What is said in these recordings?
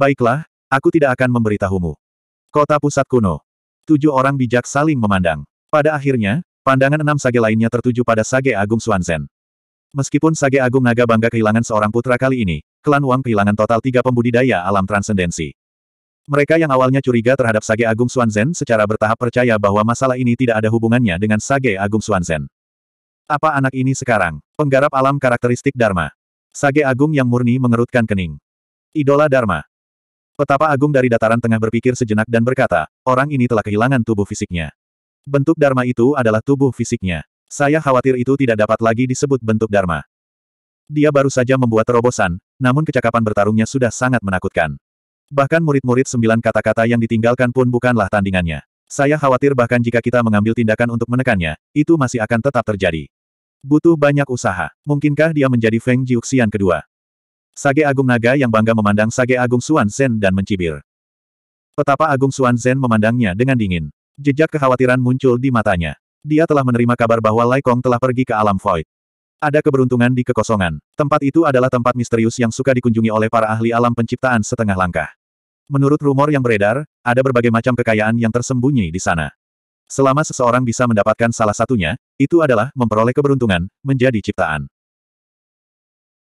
Baiklah, aku tidak akan memberitahumu. Kota pusat kuno. Tujuh orang bijak saling memandang. Pada akhirnya, pandangan enam sage lainnya tertuju pada sage agung Suanzen. Meskipun sage agung naga bangga kehilangan seorang putra kali ini, klan Wang kehilangan total tiga pembudidaya alam transendensi. Mereka yang awalnya curiga terhadap Sage Agung Suanzen secara bertahap percaya bahwa masalah ini tidak ada hubungannya dengan Sage Agung Suanzen. Apa anak ini sekarang? Penggarap alam karakteristik Dharma. Sage Agung yang murni mengerutkan kening. Idola Dharma. Petapa agung dari dataran tengah berpikir sejenak dan berkata, orang ini telah kehilangan tubuh fisiknya. Bentuk Dharma itu adalah tubuh fisiknya. Saya khawatir itu tidak dapat lagi disebut bentuk Dharma. Dia baru saja membuat terobosan, namun kecakapan bertarungnya sudah sangat menakutkan. Bahkan murid-murid sembilan kata-kata yang ditinggalkan pun bukanlah tandingannya. Saya khawatir bahkan jika kita mengambil tindakan untuk menekannya, itu masih akan tetap terjadi. Butuh banyak usaha. Mungkinkah dia menjadi Feng Jiuxian kedua? Sage Agung Naga yang bangga memandang Sage Agung Suan Zen dan mencibir. Petapa Agung Suan Zen memandangnya dengan dingin. Jejak kekhawatiran muncul di matanya. Dia telah menerima kabar bahwa Lai Kong telah pergi ke alam void. Ada keberuntungan di kekosongan. Tempat itu adalah tempat misterius yang suka dikunjungi oleh para ahli alam penciptaan setengah langkah. Menurut rumor yang beredar, ada berbagai macam kekayaan yang tersembunyi di sana. Selama seseorang bisa mendapatkan salah satunya, itu adalah memperoleh keberuntungan, menjadi ciptaan.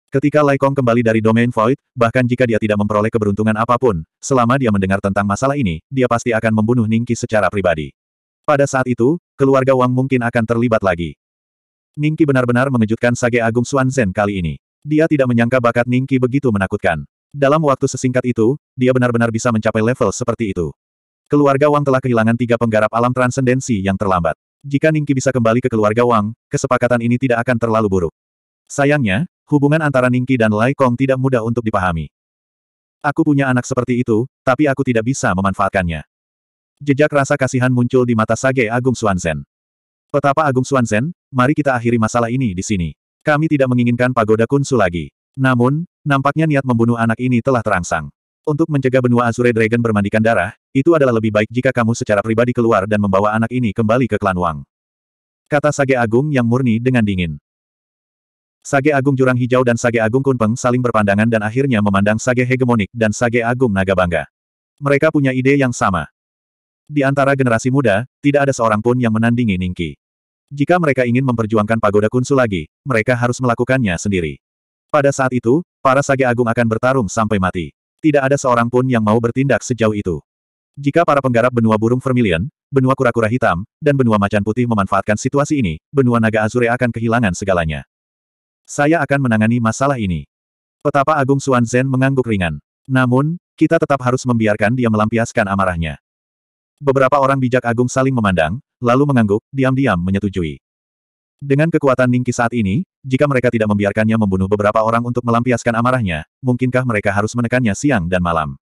Ketika Lai Kong kembali dari domain void, bahkan jika dia tidak memperoleh keberuntungan apapun, selama dia mendengar tentang masalah ini, dia pasti akan membunuh Ningki secara pribadi. Pada saat itu, keluarga Wang mungkin akan terlibat lagi. Ningki benar-benar mengejutkan Sage Agung Zen kali ini. Dia tidak menyangka bakat Ningki begitu menakutkan. Dalam waktu sesingkat itu, dia benar-benar bisa mencapai level seperti itu. Keluarga Wang telah kehilangan tiga penggarap alam transendensi yang terlambat. Jika Ningki bisa kembali ke keluarga Wang, kesepakatan ini tidak akan terlalu buruk. Sayangnya, hubungan antara Ningki dan Lai Kong tidak mudah untuk dipahami. Aku punya anak seperti itu, tapi aku tidak bisa memanfaatkannya. Jejak rasa kasihan muncul di mata Sage Agung Suansen. Petapa Agung Suansen, mari kita akhiri masalah ini di sini. Kami tidak menginginkan pagoda kunsu lagi. Namun, nampaknya niat membunuh anak ini telah terangsang. Untuk mencegah benua Azure Dragon bermandikan darah, itu adalah lebih baik jika kamu secara pribadi keluar dan membawa anak ini kembali ke klan Wang. Kata Sage Agung yang murni dengan dingin. Sage Agung Jurang Hijau dan Sage Agung Kunpeng saling berpandangan dan akhirnya memandang Sage Hegemonik dan Sage Agung Naga Bangga. Mereka punya ide yang sama. Di antara generasi muda, tidak ada seorang pun yang menandingi Ningki. Jika mereka ingin memperjuangkan pagoda kunsu lagi, mereka harus melakukannya sendiri. Pada saat itu, para Sage Agung akan bertarung sampai mati. Tidak ada seorang pun yang mau bertindak sejauh itu. Jika para penggarap benua burung vermilion, benua kura-kura hitam, dan benua macan putih memanfaatkan situasi ini, benua naga azure akan kehilangan segalanya. Saya akan menangani masalah ini. Petapa Agung Suan Zen mengangguk ringan. Namun, kita tetap harus membiarkan dia melampiaskan amarahnya. Beberapa orang bijak agung saling memandang, lalu mengangguk, diam-diam menyetujui. Dengan kekuatan Ningki saat ini, jika mereka tidak membiarkannya membunuh beberapa orang untuk melampiaskan amarahnya, mungkinkah mereka harus menekannya siang dan malam?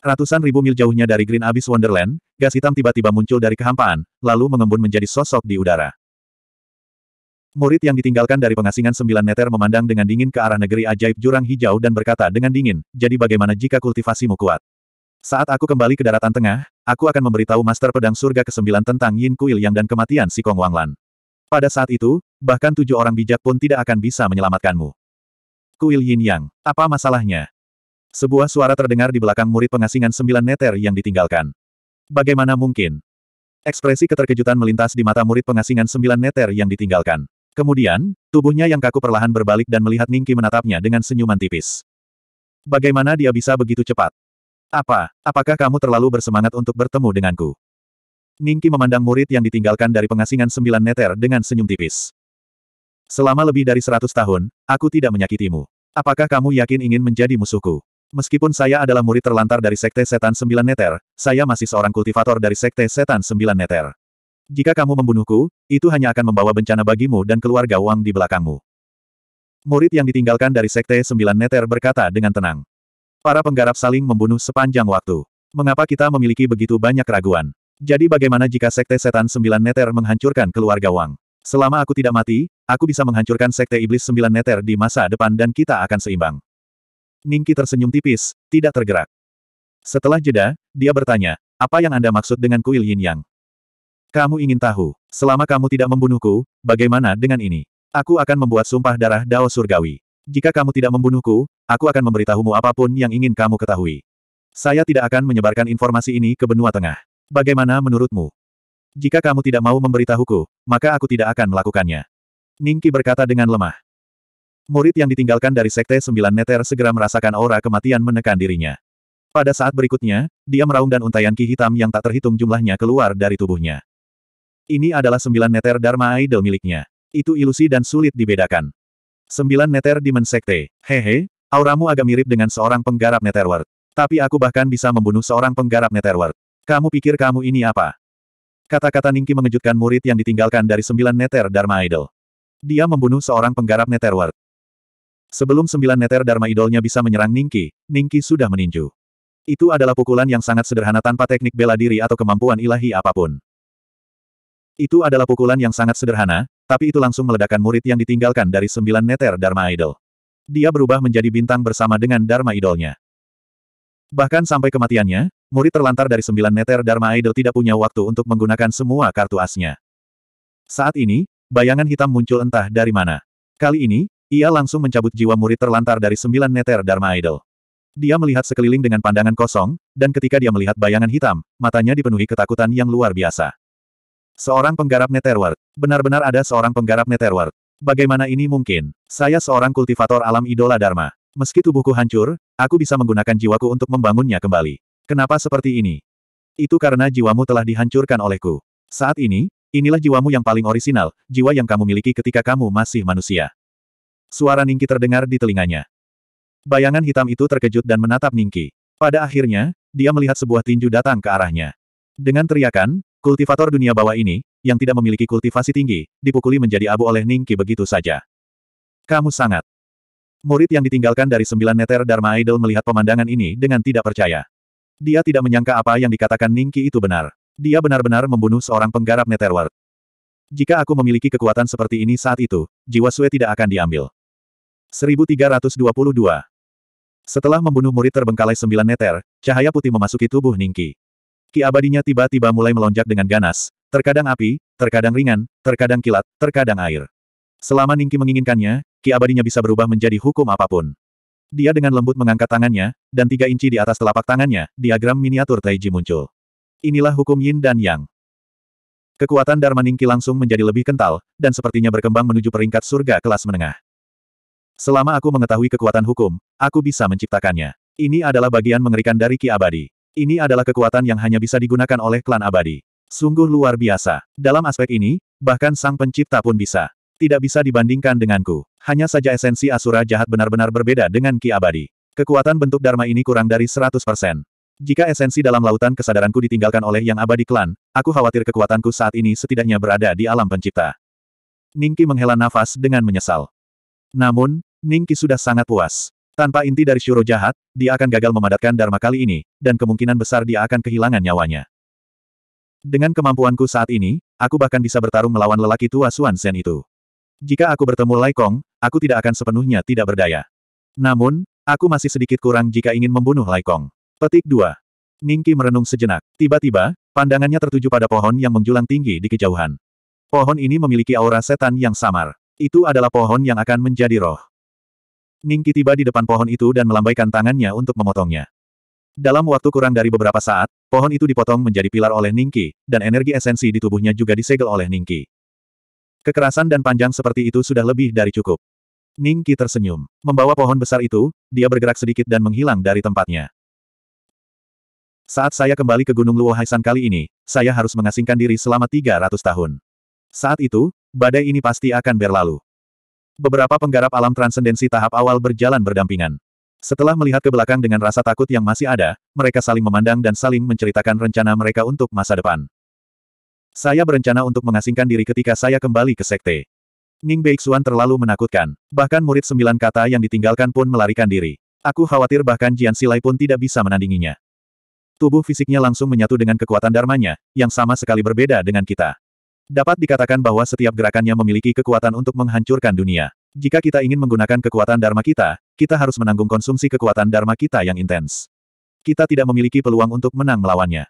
Ratusan ribu mil jauhnya dari Green Abyss Wonderland, gas hitam tiba-tiba muncul dari kehampaan, lalu mengembun menjadi sosok di udara. Murid yang ditinggalkan dari pengasingan sembilan meter memandang dengan dingin ke arah negeri ajaib jurang hijau dan berkata dengan dingin, jadi bagaimana jika kultivasimu kuat? Saat aku kembali ke daratan tengah, aku akan memberitahu Master Pedang Surga ke-9 tentang Yin Kuil Yang dan kematian si Kong Wanglan. Pada saat itu, bahkan tujuh orang bijak pun tidak akan bisa menyelamatkanmu. Kuil Yin Yang, apa masalahnya? Sebuah suara terdengar di belakang murid pengasingan sembilan neter yang ditinggalkan. Bagaimana mungkin? Ekspresi keterkejutan melintas di mata murid pengasingan sembilan neter yang ditinggalkan. Kemudian, tubuhnya yang kaku perlahan berbalik dan melihat Ningki menatapnya dengan senyuman tipis. Bagaimana dia bisa begitu cepat? Apa, apakah kamu terlalu bersemangat untuk bertemu denganku? Ningki memandang murid yang ditinggalkan dari pengasingan sembilan neter dengan senyum tipis. Selama lebih dari seratus tahun, aku tidak menyakitimu. Apakah kamu yakin ingin menjadi musuhku? Meskipun saya adalah murid terlantar dari Sekte Setan Sembilan Neter, saya masih seorang kultivator dari Sekte Setan Sembilan Neter. Jika kamu membunuhku, itu hanya akan membawa bencana bagimu dan keluarga Wang di belakangmu. Murid yang ditinggalkan dari Sekte Sembilan Neter berkata dengan tenang. Para penggarap saling membunuh sepanjang waktu. Mengapa kita memiliki begitu banyak keraguan? Jadi bagaimana jika Sekte Setan Sembilan Neter menghancurkan keluarga Wang? Selama aku tidak mati, aku bisa menghancurkan Sekte Iblis Sembilan Neter di masa depan dan kita akan seimbang. Ningki tersenyum tipis, tidak tergerak. Setelah jeda, dia bertanya, apa yang Anda maksud dengan kuil yin yang? Kamu ingin tahu, selama kamu tidak membunuhku, bagaimana dengan ini? Aku akan membuat sumpah darah Dao Surgawi. Jika kamu tidak membunuhku, aku akan memberitahumu apapun yang ingin kamu ketahui. Saya tidak akan menyebarkan informasi ini ke benua tengah. Bagaimana menurutmu? Jika kamu tidak mau memberitahuku, maka aku tidak akan melakukannya. Ningki berkata dengan lemah. Murid yang ditinggalkan dari Sekte Sembilan Neter segera merasakan aura kematian menekan dirinya. Pada saat berikutnya, dia meraung dan untayan ki hitam yang tak terhitung jumlahnya keluar dari tubuhnya. Ini adalah sembilan neter Dharma Idol miliknya. Itu ilusi dan sulit dibedakan. Sembilan neter Demon Sekte. Hehe, auramu agak mirip dengan seorang penggarap neterward. Tapi aku bahkan bisa membunuh seorang penggarap neterward. Kamu pikir kamu ini apa? Kata-kata Ningki mengejutkan murid yang ditinggalkan dari sembilan neter Dharma Idol. Dia membunuh seorang penggarap neterward. Sebelum sembilan neter Dharma Idolnya bisa menyerang Ningki, Ningki sudah meninju. Itu adalah pukulan yang sangat sederhana tanpa teknik bela diri atau kemampuan ilahi apapun. Itu adalah pukulan yang sangat sederhana, tapi itu langsung meledakkan murid yang ditinggalkan dari sembilan neter Dharma Idol. Dia berubah menjadi bintang bersama dengan Dharma Idolnya. Bahkan sampai kematiannya, murid terlantar dari sembilan neter Dharma Idol tidak punya waktu untuk menggunakan semua kartu asnya. Saat ini, bayangan hitam muncul entah dari mana. Kali ini, ia langsung mencabut jiwa murid terlantar dari sembilan neter Dharma Idol. Dia melihat sekeliling dengan pandangan kosong, dan ketika dia melihat bayangan hitam, matanya dipenuhi ketakutan yang luar biasa. Seorang penggarap Netherworld. Benar-benar ada seorang penggarap Netherworld. Bagaimana ini mungkin? Saya seorang kultivator alam idola Dharma. Meski tubuhku hancur, aku bisa menggunakan jiwaku untuk membangunnya kembali. Kenapa seperti ini? Itu karena jiwamu telah dihancurkan olehku. Saat ini, inilah jiwamu yang paling orisinal, jiwa yang kamu miliki ketika kamu masih manusia. Suara Ningki terdengar di telinganya. Bayangan hitam itu terkejut dan menatap Ningki. Pada akhirnya, dia melihat sebuah tinju datang ke arahnya. Dengan teriakan, Kultivator dunia bawah ini, yang tidak memiliki kultivasi tinggi, dipukuli menjadi abu oleh Ningki begitu saja. Kamu sangat. Murid yang ditinggalkan dari sembilan neter Dharma Idol melihat pemandangan ini dengan tidak percaya. Dia tidak menyangka apa yang dikatakan Ningki itu benar. Dia benar-benar membunuh seorang penggarap neterward. Jika aku memiliki kekuatan seperti ini saat itu, jiwa Sue tidak akan diambil. 1322 Setelah membunuh murid terbengkalai sembilan neter, cahaya putih memasuki tubuh Ningki. Ki abadinya tiba-tiba mulai melonjak dengan ganas, terkadang api, terkadang ringan, terkadang kilat, terkadang air. Selama Ningki menginginkannya, ki abadinya bisa berubah menjadi hukum apapun. Dia dengan lembut mengangkat tangannya, dan tiga inci di atas telapak tangannya, diagram miniatur Taiji muncul. Inilah hukum Yin dan Yang. Kekuatan Dharma Ningki langsung menjadi lebih kental, dan sepertinya berkembang menuju peringkat surga kelas menengah. Selama aku mengetahui kekuatan hukum, aku bisa menciptakannya. Ini adalah bagian mengerikan dari Ki Abadi. Ini adalah kekuatan yang hanya bisa digunakan oleh klan abadi. Sungguh luar biasa. Dalam aspek ini, bahkan sang pencipta pun bisa. Tidak bisa dibandingkan denganku. Hanya saja esensi Asura jahat benar-benar berbeda dengan Ki abadi. Kekuatan bentuk Dharma ini kurang dari 100%. Jika esensi dalam lautan kesadaranku ditinggalkan oleh yang abadi klan, aku khawatir kekuatanku saat ini setidaknya berada di alam pencipta. Ningki menghela nafas dengan menyesal. Namun, Ningki sudah sangat puas. Tanpa inti dari Shuro jahat, dia akan gagal memadatkan Dharma kali ini, dan kemungkinan besar dia akan kehilangan nyawanya. Dengan kemampuanku saat ini, aku bahkan bisa bertarung melawan lelaki tua Suan Sen itu. Jika aku bertemu Lai Kong, aku tidak akan sepenuhnya tidak berdaya. Namun, aku masih sedikit kurang jika ingin membunuh Lai Kong. Petik 2. Ningki merenung sejenak. Tiba-tiba, pandangannya tertuju pada pohon yang menjulang tinggi di kejauhan. Pohon ini memiliki aura setan yang samar. Itu adalah pohon yang akan menjadi roh. Ningki tiba di depan pohon itu dan melambaikan tangannya untuk memotongnya. Dalam waktu kurang dari beberapa saat, pohon itu dipotong menjadi pilar oleh Ningki, dan energi esensi di tubuhnya juga disegel oleh Ningki. Kekerasan dan panjang seperti itu sudah lebih dari cukup. Ningki tersenyum. Membawa pohon besar itu, dia bergerak sedikit dan menghilang dari tempatnya. Saat saya kembali ke Gunung Luohaisan kali ini, saya harus mengasingkan diri selama 300 tahun. Saat itu, badai ini pasti akan berlalu. Beberapa penggarap alam transendensi tahap awal berjalan berdampingan. Setelah melihat ke belakang dengan rasa takut yang masih ada, mereka saling memandang dan saling menceritakan rencana mereka untuk masa depan. Saya berencana untuk mengasingkan diri ketika saya kembali ke sekte. Ning Beixuan terlalu menakutkan. Bahkan murid sembilan kata yang ditinggalkan pun melarikan diri. Aku khawatir bahkan Jian Silai pun tidak bisa menandinginya. Tubuh fisiknya langsung menyatu dengan kekuatan dharmanya, yang sama sekali berbeda dengan kita. Dapat dikatakan bahwa setiap gerakannya memiliki kekuatan untuk menghancurkan dunia. Jika kita ingin menggunakan kekuatan Dharma kita, kita harus menanggung konsumsi kekuatan Dharma kita yang intens. Kita tidak memiliki peluang untuk menang melawannya.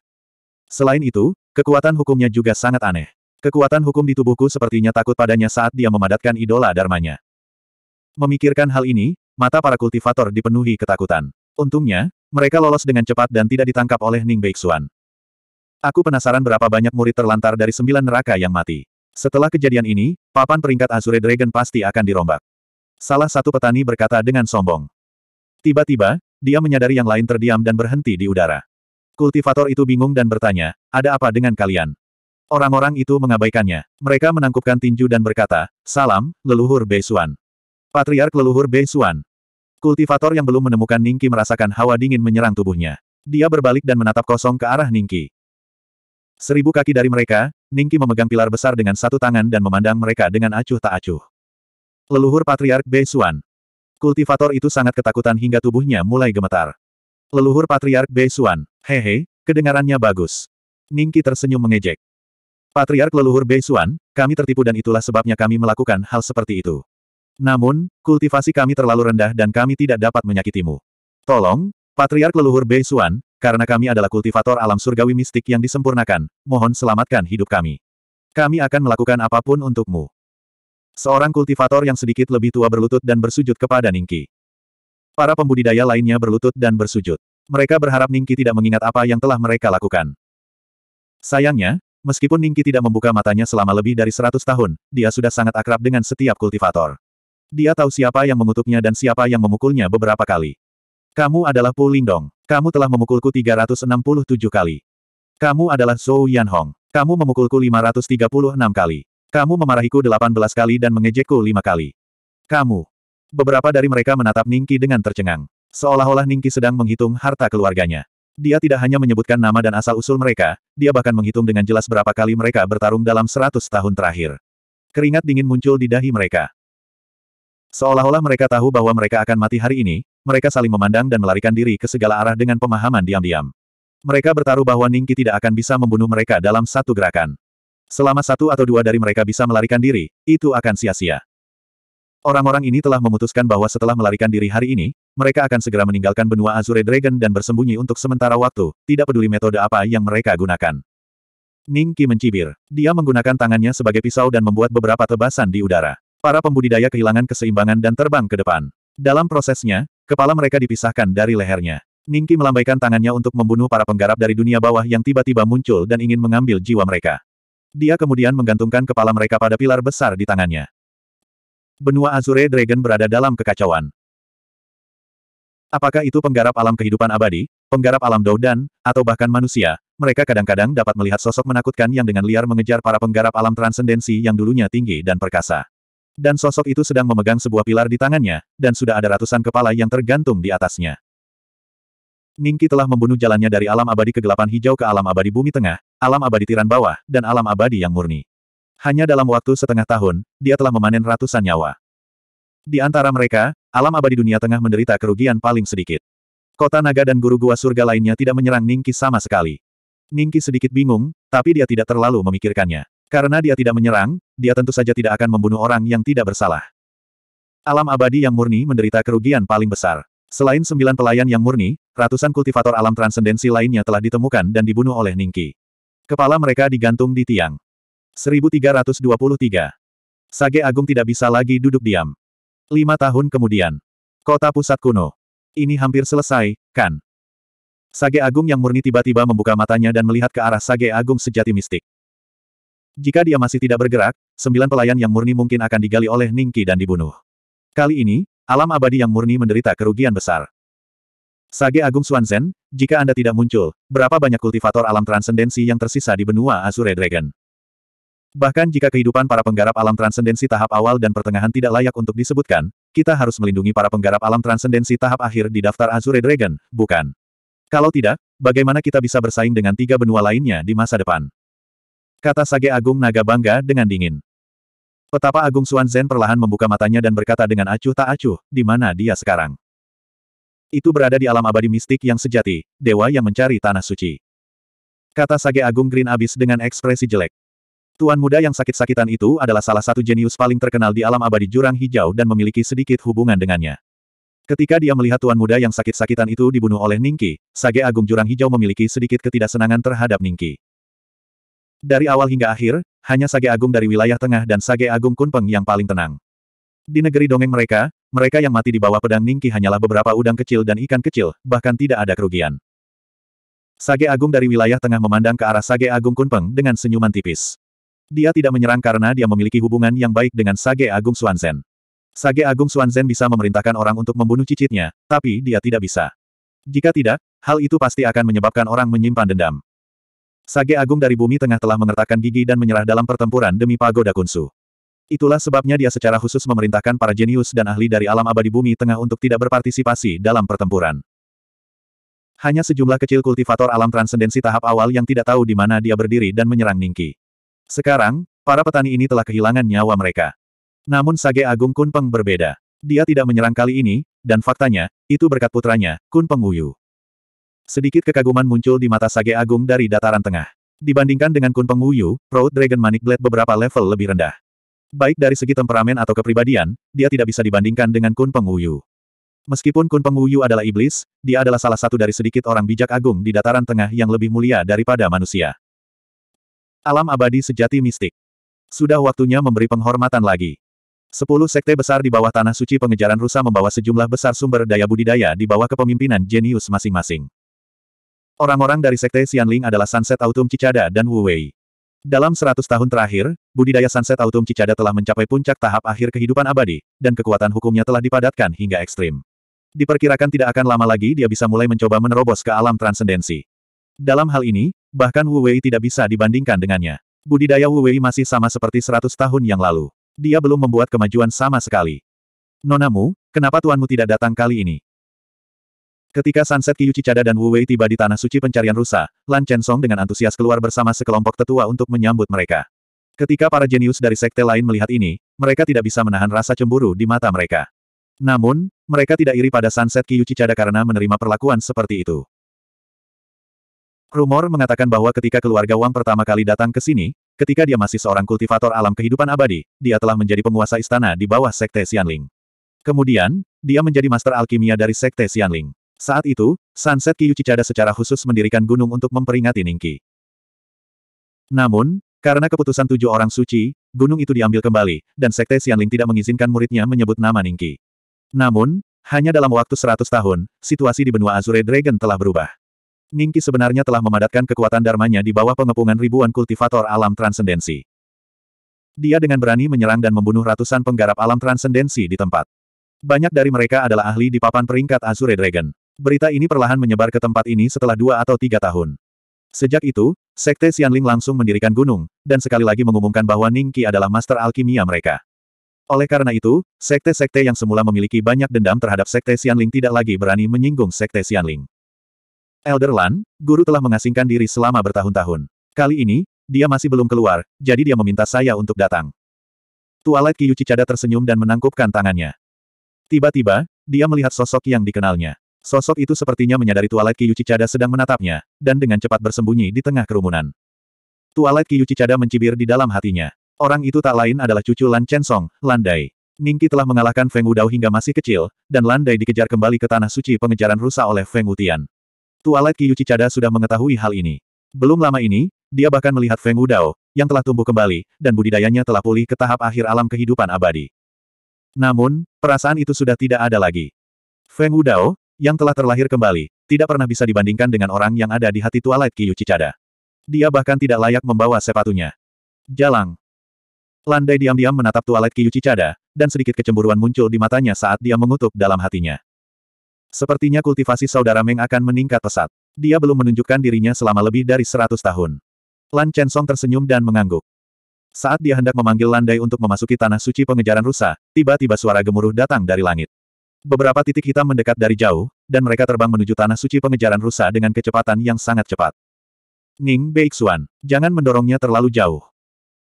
Selain itu, kekuatan hukumnya juga sangat aneh. Kekuatan hukum di tubuhku sepertinya takut padanya saat dia memadatkan idola dharmanya. Memikirkan hal ini, mata para kultivator dipenuhi ketakutan. Untungnya, mereka lolos dengan cepat dan tidak ditangkap oleh Ning Beixuan. Aku penasaran berapa banyak murid terlantar dari sembilan neraka yang mati. Setelah kejadian ini, papan peringkat Azure Dragon pasti akan dirombak. Salah satu petani berkata dengan sombong. Tiba-tiba, dia menyadari yang lain terdiam dan berhenti di udara. Kultivator itu bingung dan bertanya, ada apa dengan kalian? Orang-orang itu mengabaikannya. Mereka menangkupkan tinju dan berkata, salam, leluhur Beisuan. Patriark leluhur Beisuan. Kultivator yang belum menemukan Ningki merasakan hawa dingin menyerang tubuhnya. Dia berbalik dan menatap kosong ke arah Ningki. Seribu kaki dari mereka, Ningki memegang pilar besar dengan satu tangan dan memandang mereka dengan acuh tak acuh. Leluhur Patriark Bei Xuan. Kultivator itu sangat ketakutan hingga tubuhnya mulai gemetar. Leluhur Patriark Bei Xuan. Hehe, kedengarannya bagus. Ningki tersenyum mengejek. Patriark leluhur Bei Xuan, kami tertipu dan itulah sebabnya kami melakukan hal seperti itu. Namun, kultivasi kami terlalu rendah dan kami tidak dapat menyakitimu. Tolong, Patriark leluhur Bei Xuan, karena kami adalah kultivator alam surgawi mistik yang disempurnakan, mohon selamatkan hidup kami. Kami akan melakukan apapun untukmu. Seorang kultivator yang sedikit lebih tua berlutut dan bersujud kepada Ningki. Para pembudidaya lainnya berlutut dan bersujud. Mereka berharap Ningki tidak mengingat apa yang telah mereka lakukan. Sayangnya, meskipun Ningki tidak membuka matanya selama lebih dari 100 tahun, dia sudah sangat akrab dengan setiap kultivator. Dia tahu siapa yang mengutuknya dan siapa yang memukulnya beberapa kali. Kamu adalah Pu Lingdong. Kamu telah memukulku 367 kali. Kamu adalah Zhou Yanhong. Kamu memukulku 536 kali. Kamu memarahiku 18 kali dan mengejekku 5 kali. Kamu. Beberapa dari mereka menatap Ningki dengan tercengang. Seolah-olah Ningki sedang menghitung harta keluarganya. Dia tidak hanya menyebutkan nama dan asal-usul mereka, dia bahkan menghitung dengan jelas berapa kali mereka bertarung dalam 100 tahun terakhir. Keringat dingin muncul di dahi mereka. Seolah-olah mereka tahu bahwa mereka akan mati hari ini, mereka saling memandang dan melarikan diri ke segala arah dengan pemahaman diam-diam. Mereka bertaruh bahwa Ningki tidak akan bisa membunuh mereka dalam satu gerakan. Selama satu atau dua dari mereka bisa melarikan diri, itu akan sia-sia. Orang-orang ini telah memutuskan bahwa setelah melarikan diri hari ini, mereka akan segera meninggalkan benua Azure Dragon dan bersembunyi untuk sementara waktu, tidak peduli metode apa yang mereka gunakan. Ningki mencibir. Dia menggunakan tangannya sebagai pisau dan membuat beberapa tebasan di udara. Para pembudidaya kehilangan keseimbangan dan terbang ke depan. Dalam prosesnya, kepala mereka dipisahkan dari lehernya. Ningki melambaikan tangannya untuk membunuh para penggarap dari dunia bawah yang tiba-tiba muncul dan ingin mengambil jiwa mereka. Dia kemudian menggantungkan kepala mereka pada pilar besar di tangannya. Benua Azure Dragon berada dalam kekacauan. Apakah itu penggarap alam kehidupan abadi, penggarap alam Doudan, atau bahkan manusia, mereka kadang-kadang dapat melihat sosok menakutkan yang dengan liar mengejar para penggarap alam transendensi yang dulunya tinggi dan perkasa. Dan sosok itu sedang memegang sebuah pilar di tangannya, dan sudah ada ratusan kepala yang tergantung di atasnya. Ningki telah membunuh jalannya dari alam abadi kegelapan hijau ke alam abadi bumi tengah, alam abadi tiran bawah, dan alam abadi yang murni. Hanya dalam waktu setengah tahun, dia telah memanen ratusan nyawa. Di antara mereka, alam abadi dunia tengah menderita kerugian paling sedikit. Kota naga dan guru gua surga lainnya tidak menyerang Ningki sama sekali. Ningki sedikit bingung, tapi dia tidak terlalu memikirkannya. Karena dia tidak menyerang, dia tentu saja tidak akan membunuh orang yang tidak bersalah. Alam abadi yang murni menderita kerugian paling besar. Selain sembilan pelayan yang murni, ratusan kultivator alam transendensi lainnya telah ditemukan dan dibunuh oleh Ningki. Kepala mereka digantung di tiang. 1323. Sage Agung tidak bisa lagi duduk diam. Lima tahun kemudian. Kota pusat kuno. Ini hampir selesai, kan? Sage Agung yang murni tiba-tiba membuka matanya dan melihat ke arah Sage Agung sejati mistik. Jika dia masih tidak bergerak, sembilan pelayan yang murni mungkin akan digali oleh Ningki dan dibunuh. Kali ini, alam abadi yang murni menderita kerugian besar. Sage Agung Suanzen, jika Anda tidak muncul, berapa banyak kultivator alam transendensi yang tersisa di benua Azure Dragon? Bahkan jika kehidupan para penggarap alam transendensi tahap awal dan pertengahan tidak layak untuk disebutkan, kita harus melindungi para penggarap alam transendensi tahap akhir di daftar Azure Dragon, bukan? Kalau tidak, bagaimana kita bisa bersaing dengan tiga benua lainnya di masa depan? Kata Sage Agung Naga bangga dengan dingin. Petapa Agung Suan Zen perlahan membuka matanya dan berkata dengan acuh tak acuh, di mana dia sekarang. Itu berada di alam abadi mistik yang sejati, dewa yang mencari tanah suci. Kata Sage Agung Green abis dengan ekspresi jelek. Tuan muda yang sakit-sakitan itu adalah salah satu jenius paling terkenal di alam abadi jurang hijau dan memiliki sedikit hubungan dengannya. Ketika dia melihat tuan muda yang sakit-sakitan itu dibunuh oleh Ningki, Sage Agung Jurang Hijau memiliki sedikit ketidaksenangan terhadap Ningki. Dari awal hingga akhir, hanya Sage Agung dari wilayah tengah dan Sage Agung Kunpeng yang paling tenang. Di negeri dongeng mereka, mereka yang mati di bawah pedang Ningki hanyalah beberapa udang kecil dan ikan kecil, bahkan tidak ada kerugian. Sage Agung dari wilayah tengah memandang ke arah Sage Agung Kunpeng dengan senyuman tipis. Dia tidak menyerang karena dia memiliki hubungan yang baik dengan Sage Agung Suanzen. Sage Agung Suanzen bisa memerintahkan orang untuk membunuh cicitnya, tapi dia tidak bisa. Jika tidak, hal itu pasti akan menyebabkan orang menyimpan dendam. Sage Agung dari Bumi Tengah telah mengertakkan gigi dan menyerah dalam pertempuran demi Pagoda Kunsu. Itulah sebabnya dia secara khusus memerintahkan para jenius dan ahli dari alam abadi Bumi Tengah untuk tidak berpartisipasi dalam pertempuran. Hanya sejumlah kecil kultivator alam transendensi tahap awal yang tidak tahu di mana dia berdiri dan menyerang Ningki. Sekarang, para petani ini telah kehilangan nyawa mereka. Namun Sage Agung Kun Peng berbeda. Dia tidak menyerang kali ini, dan faktanya, itu berkat putranya, Kun Peng Wuyu. Sedikit kekaguman muncul di mata Sage Agung dari dataran tengah. Dibandingkan dengan Kun Peng Wuyu, Proud Dragon Manic Blade beberapa level lebih rendah. Baik dari segi temperamen atau kepribadian, dia tidak bisa dibandingkan dengan Kun Peng Wuyu. Meskipun Kun Peng Wuyu adalah iblis, dia adalah salah satu dari sedikit orang bijak agung di dataran tengah yang lebih mulia daripada manusia. Alam abadi sejati mistik. Sudah waktunya memberi penghormatan lagi. Sepuluh sekte besar di bawah tanah suci pengejaran rusa membawa sejumlah besar sumber daya budidaya di bawah kepemimpinan jenius masing-masing. Orang-orang dari Sekte Xianling adalah Sunset Autumn Cicada dan Wu Wei. Dalam seratus tahun terakhir, budidaya Sunset Autumn Cicada telah mencapai puncak tahap akhir kehidupan abadi, dan kekuatan hukumnya telah dipadatkan hingga ekstrim. Diperkirakan tidak akan lama lagi dia bisa mulai mencoba menerobos ke alam transendensi. Dalam hal ini, bahkan Wu Wei tidak bisa dibandingkan dengannya. Budidaya Wu Wei masih sama seperti seratus tahun yang lalu. Dia belum membuat kemajuan sama sekali. Nonamu, kenapa tuanmu tidak datang kali ini? Ketika sunset Kiyuchi Chada dan Wu Wei tiba di tanah suci pencarian rusa, Lan Song dengan antusias keluar bersama sekelompok tetua untuk menyambut mereka. Ketika para jenius dari sekte lain melihat ini, mereka tidak bisa menahan rasa cemburu di mata mereka. Namun, mereka tidak iri pada sunset Kiyuchi Chada karena menerima perlakuan seperti itu. Rumor mengatakan bahwa ketika keluarga Wang pertama kali datang ke sini, ketika dia masih seorang kultivator alam kehidupan abadi, dia telah menjadi penguasa istana di bawah sekte Xianling. Kemudian, dia menjadi master alkimia dari sekte Xianling. Saat itu, Sunset Chada secara khusus mendirikan gunung untuk memperingati Ningki. Namun, karena keputusan tujuh orang suci, gunung itu diambil kembali, dan Sekte Xianling tidak mengizinkan muridnya menyebut nama Ningki. Namun, hanya dalam waktu seratus tahun, situasi di benua Azure Dragon telah berubah. Ningki sebenarnya telah memadatkan kekuatan Darmanya di bawah pengepungan ribuan kultivator alam transendensi. Dia dengan berani menyerang dan membunuh ratusan penggarap alam transendensi di tempat. Banyak dari mereka adalah ahli di papan peringkat Azure Dragon. Berita ini perlahan menyebar ke tempat ini setelah dua atau tiga tahun. Sejak itu, Sekte Xianling langsung mendirikan gunung, dan sekali lagi mengumumkan bahwa Ning adalah master alkimia mereka. Oleh karena itu, sekte-sekte yang semula memiliki banyak dendam terhadap Sekte Xianling tidak lagi berani menyinggung Sekte Xianling. Elder Lan, guru telah mengasingkan diri selama bertahun-tahun. Kali ini, dia masih belum keluar, jadi dia meminta saya untuk datang. Tualet Kiyuchi Chada tersenyum dan menangkupkan tangannya. Tiba-tiba, dia melihat sosok yang dikenalnya. Sosok itu sepertinya menyadari Tualet Kiyuchi Chada sedang menatapnya, dan dengan cepat bersembunyi di tengah kerumunan. Tualet Kiyuchi Chada mencibir di dalam hatinya. Orang itu tak lain adalah cucu Lan Chen Song, Landai. Ningki telah mengalahkan Feng Wudao hingga masih kecil, dan Landai dikejar kembali ke tanah suci pengejaran rusa oleh Feng Wutian. Tualet Kiyuchi Chada sudah mengetahui hal ini. Belum lama ini, dia bahkan melihat Feng Wudao, yang telah tumbuh kembali, dan budidayanya telah pulih ke tahap akhir alam kehidupan abadi. Namun, perasaan itu sudah tidak ada lagi. Feng Wudao, yang telah terlahir kembali, tidak pernah bisa dibandingkan dengan orang yang ada di hati Twilight Kiyu Cicada. Dia bahkan tidak layak membawa sepatunya. Jalang. Landai diam-diam menatap Twilight Kiyu Cicada, dan sedikit kecemburuan muncul di matanya saat dia mengutuk dalam hatinya. Sepertinya kultivasi saudara Meng akan meningkat pesat. Dia belum menunjukkan dirinya selama lebih dari seratus tahun. Lan Chen Song tersenyum dan mengangguk. Saat dia hendak memanggil Landai untuk memasuki tanah suci pengejaran rusa, tiba-tiba suara gemuruh datang dari langit. Beberapa titik hitam mendekat dari jauh, dan mereka terbang menuju tanah suci pengejaran rusa dengan kecepatan yang sangat cepat. Ning Beixuan, jangan mendorongnya terlalu jauh.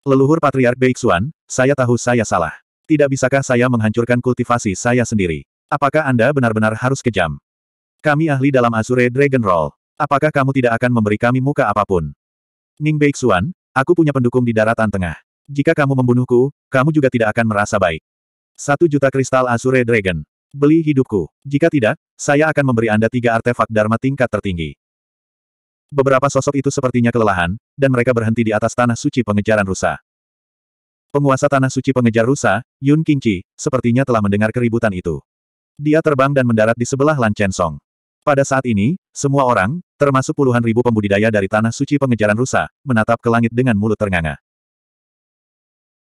Leluhur Patriark Beixuan, saya tahu saya salah. Tidak bisakah saya menghancurkan kultivasi saya sendiri? Apakah Anda benar-benar harus kejam? Kami ahli dalam Azure Dragon Roll. Apakah kamu tidak akan memberi kami muka apapun? Ning Beixuan, aku punya pendukung di daratan tengah. Jika kamu membunuhku, kamu juga tidak akan merasa baik. Satu juta kristal Azure Dragon. Beli hidupku. Jika tidak, saya akan memberi Anda tiga artefak Dharma tingkat tertinggi. Beberapa sosok itu sepertinya kelelahan, dan mereka berhenti di atas tanah suci pengejaran rusa. Penguasa tanah suci pengejar rusa, Yun Qingqi, sepertinya telah mendengar keributan itu. Dia terbang dan mendarat di sebelah Lan Chen Song. Pada saat ini, semua orang, termasuk puluhan ribu pembudidaya dari tanah suci pengejaran rusa, menatap ke langit dengan mulut ternganga.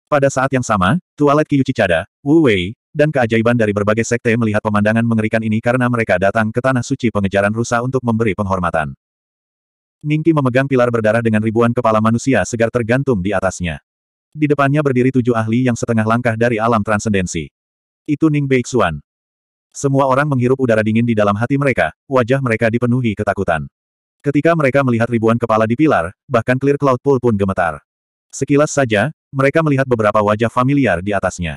Pada saat yang sama, Tualet Kiyuchi Chada, Wu Wei, dan keajaiban dari berbagai sekte melihat pemandangan mengerikan ini karena mereka datang ke Tanah Suci pengejaran rusa untuk memberi penghormatan. Ningki memegang pilar berdarah dengan ribuan kepala manusia segar tergantung di atasnya. Di depannya berdiri tujuh ahli yang setengah langkah dari alam transendensi. Itu Ning Beixuan. Semua orang menghirup udara dingin di dalam hati mereka, wajah mereka dipenuhi ketakutan. Ketika mereka melihat ribuan kepala di pilar, bahkan Clear Cloud Pool pun gemetar. Sekilas saja, mereka melihat beberapa wajah familiar di atasnya.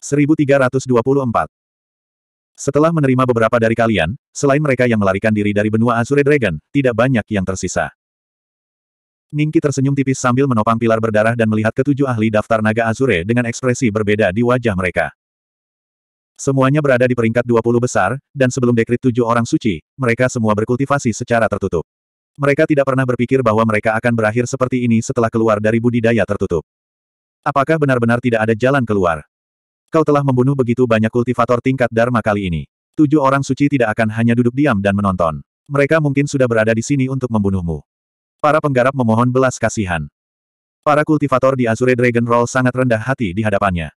1324. Setelah menerima beberapa dari kalian, selain mereka yang melarikan diri dari benua Azure Dragon, tidak banyak yang tersisa. Ningki tersenyum tipis sambil menopang pilar berdarah dan melihat ketujuh ahli daftar naga Azure dengan ekspresi berbeda di wajah mereka. Semuanya berada di peringkat 20 besar, dan sebelum dekrit tujuh orang suci, mereka semua berkultivasi secara tertutup. Mereka tidak pernah berpikir bahwa mereka akan berakhir seperti ini setelah keluar dari budidaya tertutup. Apakah benar-benar tidak ada jalan keluar? Kau telah membunuh begitu banyak kultivator tingkat Dharma kali ini. Tujuh orang suci tidak akan hanya duduk diam dan menonton. Mereka mungkin sudah berada di sini untuk membunuhmu. Para penggarap memohon belas kasihan. Para kultivator di Azure Dragon Roll sangat rendah hati di hadapannya.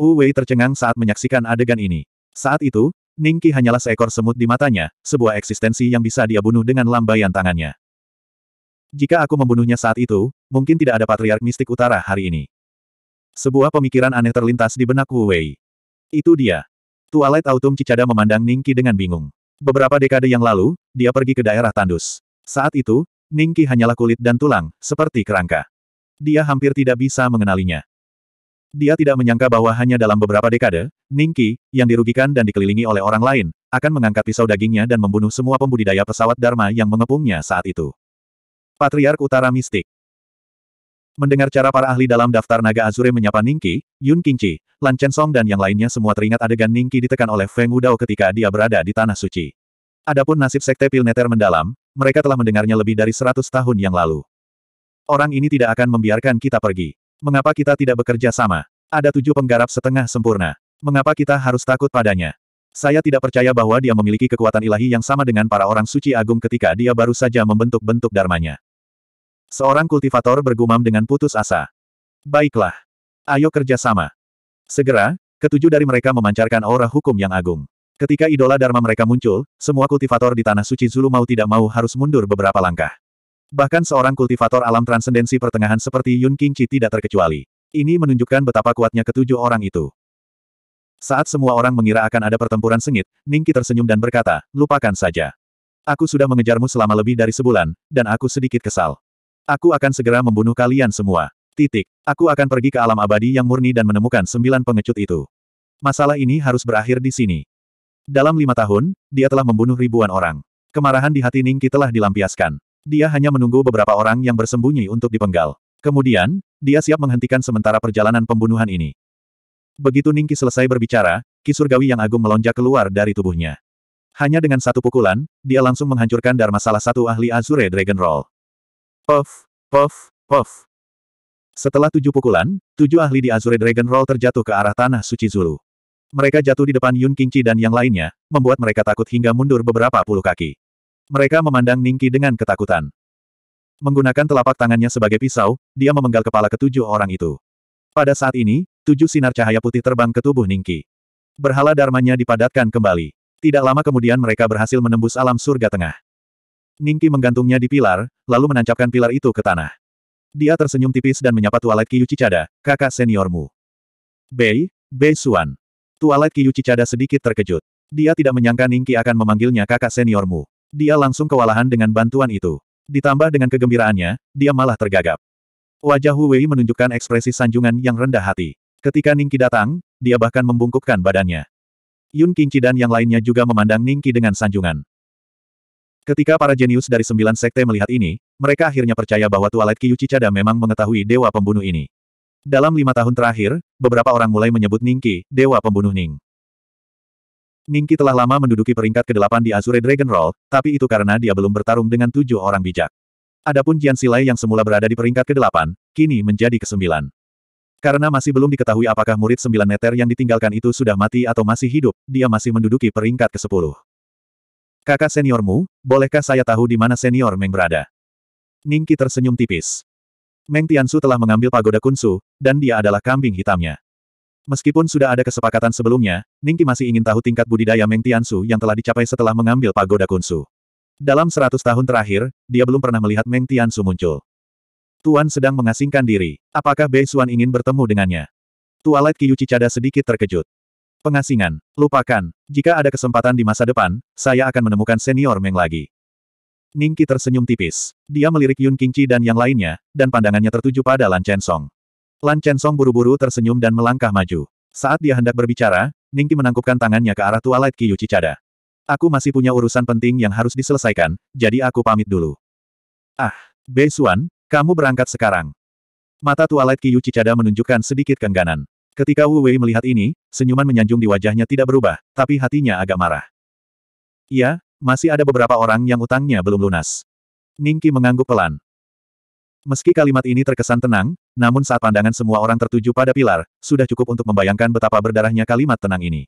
Wu Wei tercengang saat menyaksikan adegan ini. Saat itu, Ning Qi hanyalah seekor semut di matanya, sebuah eksistensi yang bisa dia bunuh dengan lambaian tangannya. Jika aku membunuhnya saat itu, mungkin tidak ada patriark mistik utara hari ini. Sebuah pemikiran aneh terlintas di benak Wu Wei. Itu dia. Twilight Autumn Cicada memandang Ningqi dengan bingung. Beberapa dekade yang lalu, dia pergi ke daerah tandus. Saat itu, Ningqi hanyalah kulit dan tulang, seperti kerangka. Dia hampir tidak bisa mengenalinya. Dia tidak menyangka bahwa hanya dalam beberapa dekade, Ningqi, yang dirugikan dan dikelilingi oleh orang lain, akan mengangkat pisau dagingnya dan membunuh semua pembudidaya pesawat Dharma yang mengepungnya saat itu. Patriark Utara Mistik Mendengar cara para ahli dalam daftar naga Azure menyapa Ningqi, Yun Qingqi, Lan Song dan yang lainnya semua teringat adegan Ningqi ditekan oleh Feng Wudao ketika dia berada di Tanah Suci. Adapun nasib Sekte Pilneter mendalam, mereka telah mendengarnya lebih dari seratus tahun yang lalu. Orang ini tidak akan membiarkan kita pergi. Mengapa kita tidak bekerja sama? Ada tujuh penggarap setengah sempurna. Mengapa kita harus takut padanya? Saya tidak percaya bahwa dia memiliki kekuatan ilahi yang sama dengan para orang suci agung ketika dia baru saja membentuk bentuk dharmanya. Seorang kultivator bergumam dengan putus asa. Baiklah. Ayo kerjasama. Segera, ketujuh dari mereka memancarkan aura hukum yang agung. Ketika idola Dharma mereka muncul, semua kultivator di Tanah Suci Zulu mau tidak mau harus mundur beberapa langkah. Bahkan seorang kultivator alam transendensi pertengahan seperti Yun King Chi tidak terkecuali. Ini menunjukkan betapa kuatnya ketujuh orang itu. Saat semua orang mengira akan ada pertempuran sengit, Ningki tersenyum dan berkata, lupakan saja. Aku sudah mengejarmu selama lebih dari sebulan, dan aku sedikit kesal. Aku akan segera membunuh kalian semua. Titik. Aku akan pergi ke alam abadi yang murni dan menemukan sembilan pengecut itu. Masalah ini harus berakhir di sini. Dalam lima tahun, dia telah membunuh ribuan orang. Kemarahan di hati Ningki telah dilampiaskan. Dia hanya menunggu beberapa orang yang bersembunyi untuk dipenggal. Kemudian, dia siap menghentikan sementara perjalanan pembunuhan ini. Begitu Ningki selesai berbicara, kisurgawi yang agung melonjak keluar dari tubuhnya. Hanya dengan satu pukulan, dia langsung menghancurkan Dharma salah satu ahli Azure Dragon Roll. Puff, puff, puff. Setelah tujuh pukulan, tujuh ahli di Azure Dragon Roll terjatuh ke arah tanah suci Zulu. Mereka jatuh di depan Yun Qingqi dan yang lainnya, membuat mereka takut hingga mundur beberapa puluh kaki. Mereka memandang Ningqi dengan ketakutan. Menggunakan telapak tangannya sebagai pisau, dia memenggal kepala ketujuh orang itu. Pada saat ini, tujuh sinar cahaya putih terbang ke tubuh Ningqi. Berhala dharmanya dipadatkan kembali. Tidak lama kemudian mereka berhasil menembus alam surga tengah. Ningki menggantungnya di pilar, lalu menancapkan pilar itu ke tanah. Dia tersenyum tipis dan menyapa tualat Kiyu Cicada, kakak seniormu. Bei, Bei Suan. tualat Kiyu Cicada sedikit terkejut. Dia tidak menyangka Ningki akan memanggilnya kakak seniormu. Dia langsung kewalahan dengan bantuan itu. Ditambah dengan kegembiraannya, dia malah tergagap. Wajah Huwei menunjukkan ekspresi sanjungan yang rendah hati. Ketika Ningki datang, dia bahkan membungkukkan badannya. Yun Qingqi dan yang lainnya juga memandang Ningki dengan sanjungan. Ketika para jenius dari sembilan sekte melihat ini, mereka akhirnya percaya bahwa Tualet Kyu Cicada memang mengetahui dewa pembunuh ini. Dalam lima tahun terakhir, beberapa orang mulai menyebut Ningki, dewa pembunuh Ning. Ningki telah lama menduduki peringkat ke-8 di Azure Dragon Roll, tapi itu karena dia belum bertarung dengan tujuh orang bijak. Adapun Jian Silai yang semula berada di peringkat ke-8, kini menjadi ke-9. Karena masih belum diketahui apakah murid sembilan neter yang ditinggalkan itu sudah mati atau masih hidup, dia masih menduduki peringkat ke-10. Kakak seniormu, bolehkah saya tahu di mana senior Meng berada? Ningki tersenyum tipis. Meng Tiansu telah mengambil pagoda kunsu, dan dia adalah kambing hitamnya. Meskipun sudah ada kesepakatan sebelumnya, Ningki masih ingin tahu tingkat budidaya Meng Tiansu yang telah dicapai setelah mengambil pagoda kunsu. Dalam seratus tahun terakhir, dia belum pernah melihat Meng Tiansu muncul. Tuan sedang mengasingkan diri. Apakah Bei Xuan ingin bertemu dengannya? Tualet Kiyuchi Cicada sedikit terkejut. Pengasingan, lupakan, jika ada kesempatan di masa depan, saya akan menemukan senior Meng lagi. Ningki tersenyum tipis. Dia melirik Yun Qingqi dan yang lainnya, dan pandangannya tertuju pada Lan Chensong. Lan Chensong buru-buru tersenyum dan melangkah maju. Saat dia hendak berbicara, Ningki menangkupkan tangannya ke arah tualet Kiyu Cicada. Aku masih punya urusan penting yang harus diselesaikan, jadi aku pamit dulu. Ah, Bei Suan, kamu berangkat sekarang. Mata tualet Kiyu Cicada menunjukkan sedikit kengganan. Ketika Wu Wei melihat ini, senyuman menyanjung di wajahnya tidak berubah, tapi hatinya agak marah. Iya, masih ada beberapa orang yang utangnya belum lunas. Ningki mengangguk pelan. Meski kalimat ini terkesan tenang, namun saat pandangan semua orang tertuju pada pilar, sudah cukup untuk membayangkan betapa berdarahnya kalimat tenang ini.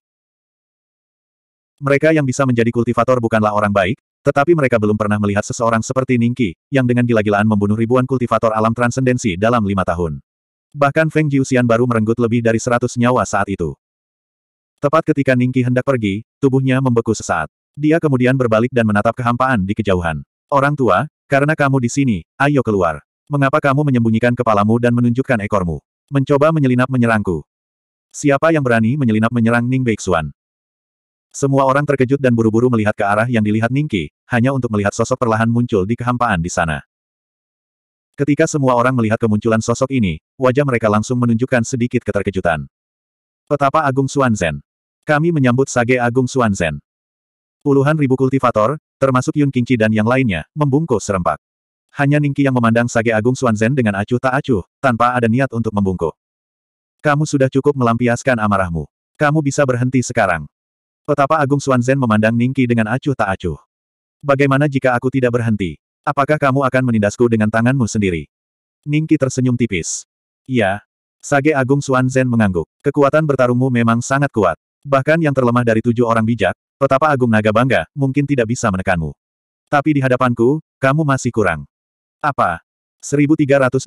Mereka yang bisa menjadi kultivator bukanlah orang baik, tetapi mereka belum pernah melihat seseorang seperti Ningki, yang dengan gila-gilaan membunuh ribuan kultivator alam transendensi dalam lima tahun. Bahkan Feng Jiuxian baru merenggut lebih dari seratus nyawa saat itu. Tepat ketika Ningqi hendak pergi, tubuhnya membeku sesaat. Dia kemudian berbalik dan menatap kehampaan di kejauhan. Orang tua, karena kamu di sini, ayo keluar. Mengapa kamu menyembunyikan kepalamu dan menunjukkan ekormu? Mencoba menyelinap menyerangku. Siapa yang berani menyelinap menyerang Ning Beixuan? Semua orang terkejut dan buru-buru melihat ke arah yang dilihat Ningqi, hanya untuk melihat sosok perlahan muncul di kehampaan di sana. Ketika semua orang melihat kemunculan sosok ini, wajah mereka langsung menunjukkan sedikit keterkejutan. Petapa Agung Suanzen. Kami menyambut Sage Agung Suanzen. Puluhan ribu kultivator, termasuk Yun kingchi dan yang lainnya, membungkus serempak. Hanya Ningki yang memandang Sage Agung Suanzen dengan acuh tak acuh, tanpa ada niat untuk membungkuk. Kamu sudah cukup melampiaskan amarahmu. Kamu bisa berhenti sekarang. Petapa Agung Suanzen memandang Ningki dengan acuh tak acuh. Bagaimana jika aku tidak berhenti? Apakah kamu akan menindasku dengan tanganmu sendiri? Ningki tersenyum tipis. Ya. Sage Agung Zen mengangguk. Kekuatan bertarungmu memang sangat kuat. Bahkan yang terlemah dari tujuh orang bijak, petapa Agung Naga Bangga, mungkin tidak bisa menekanmu. Tapi di hadapanku, kamu masih kurang. Apa? 1325.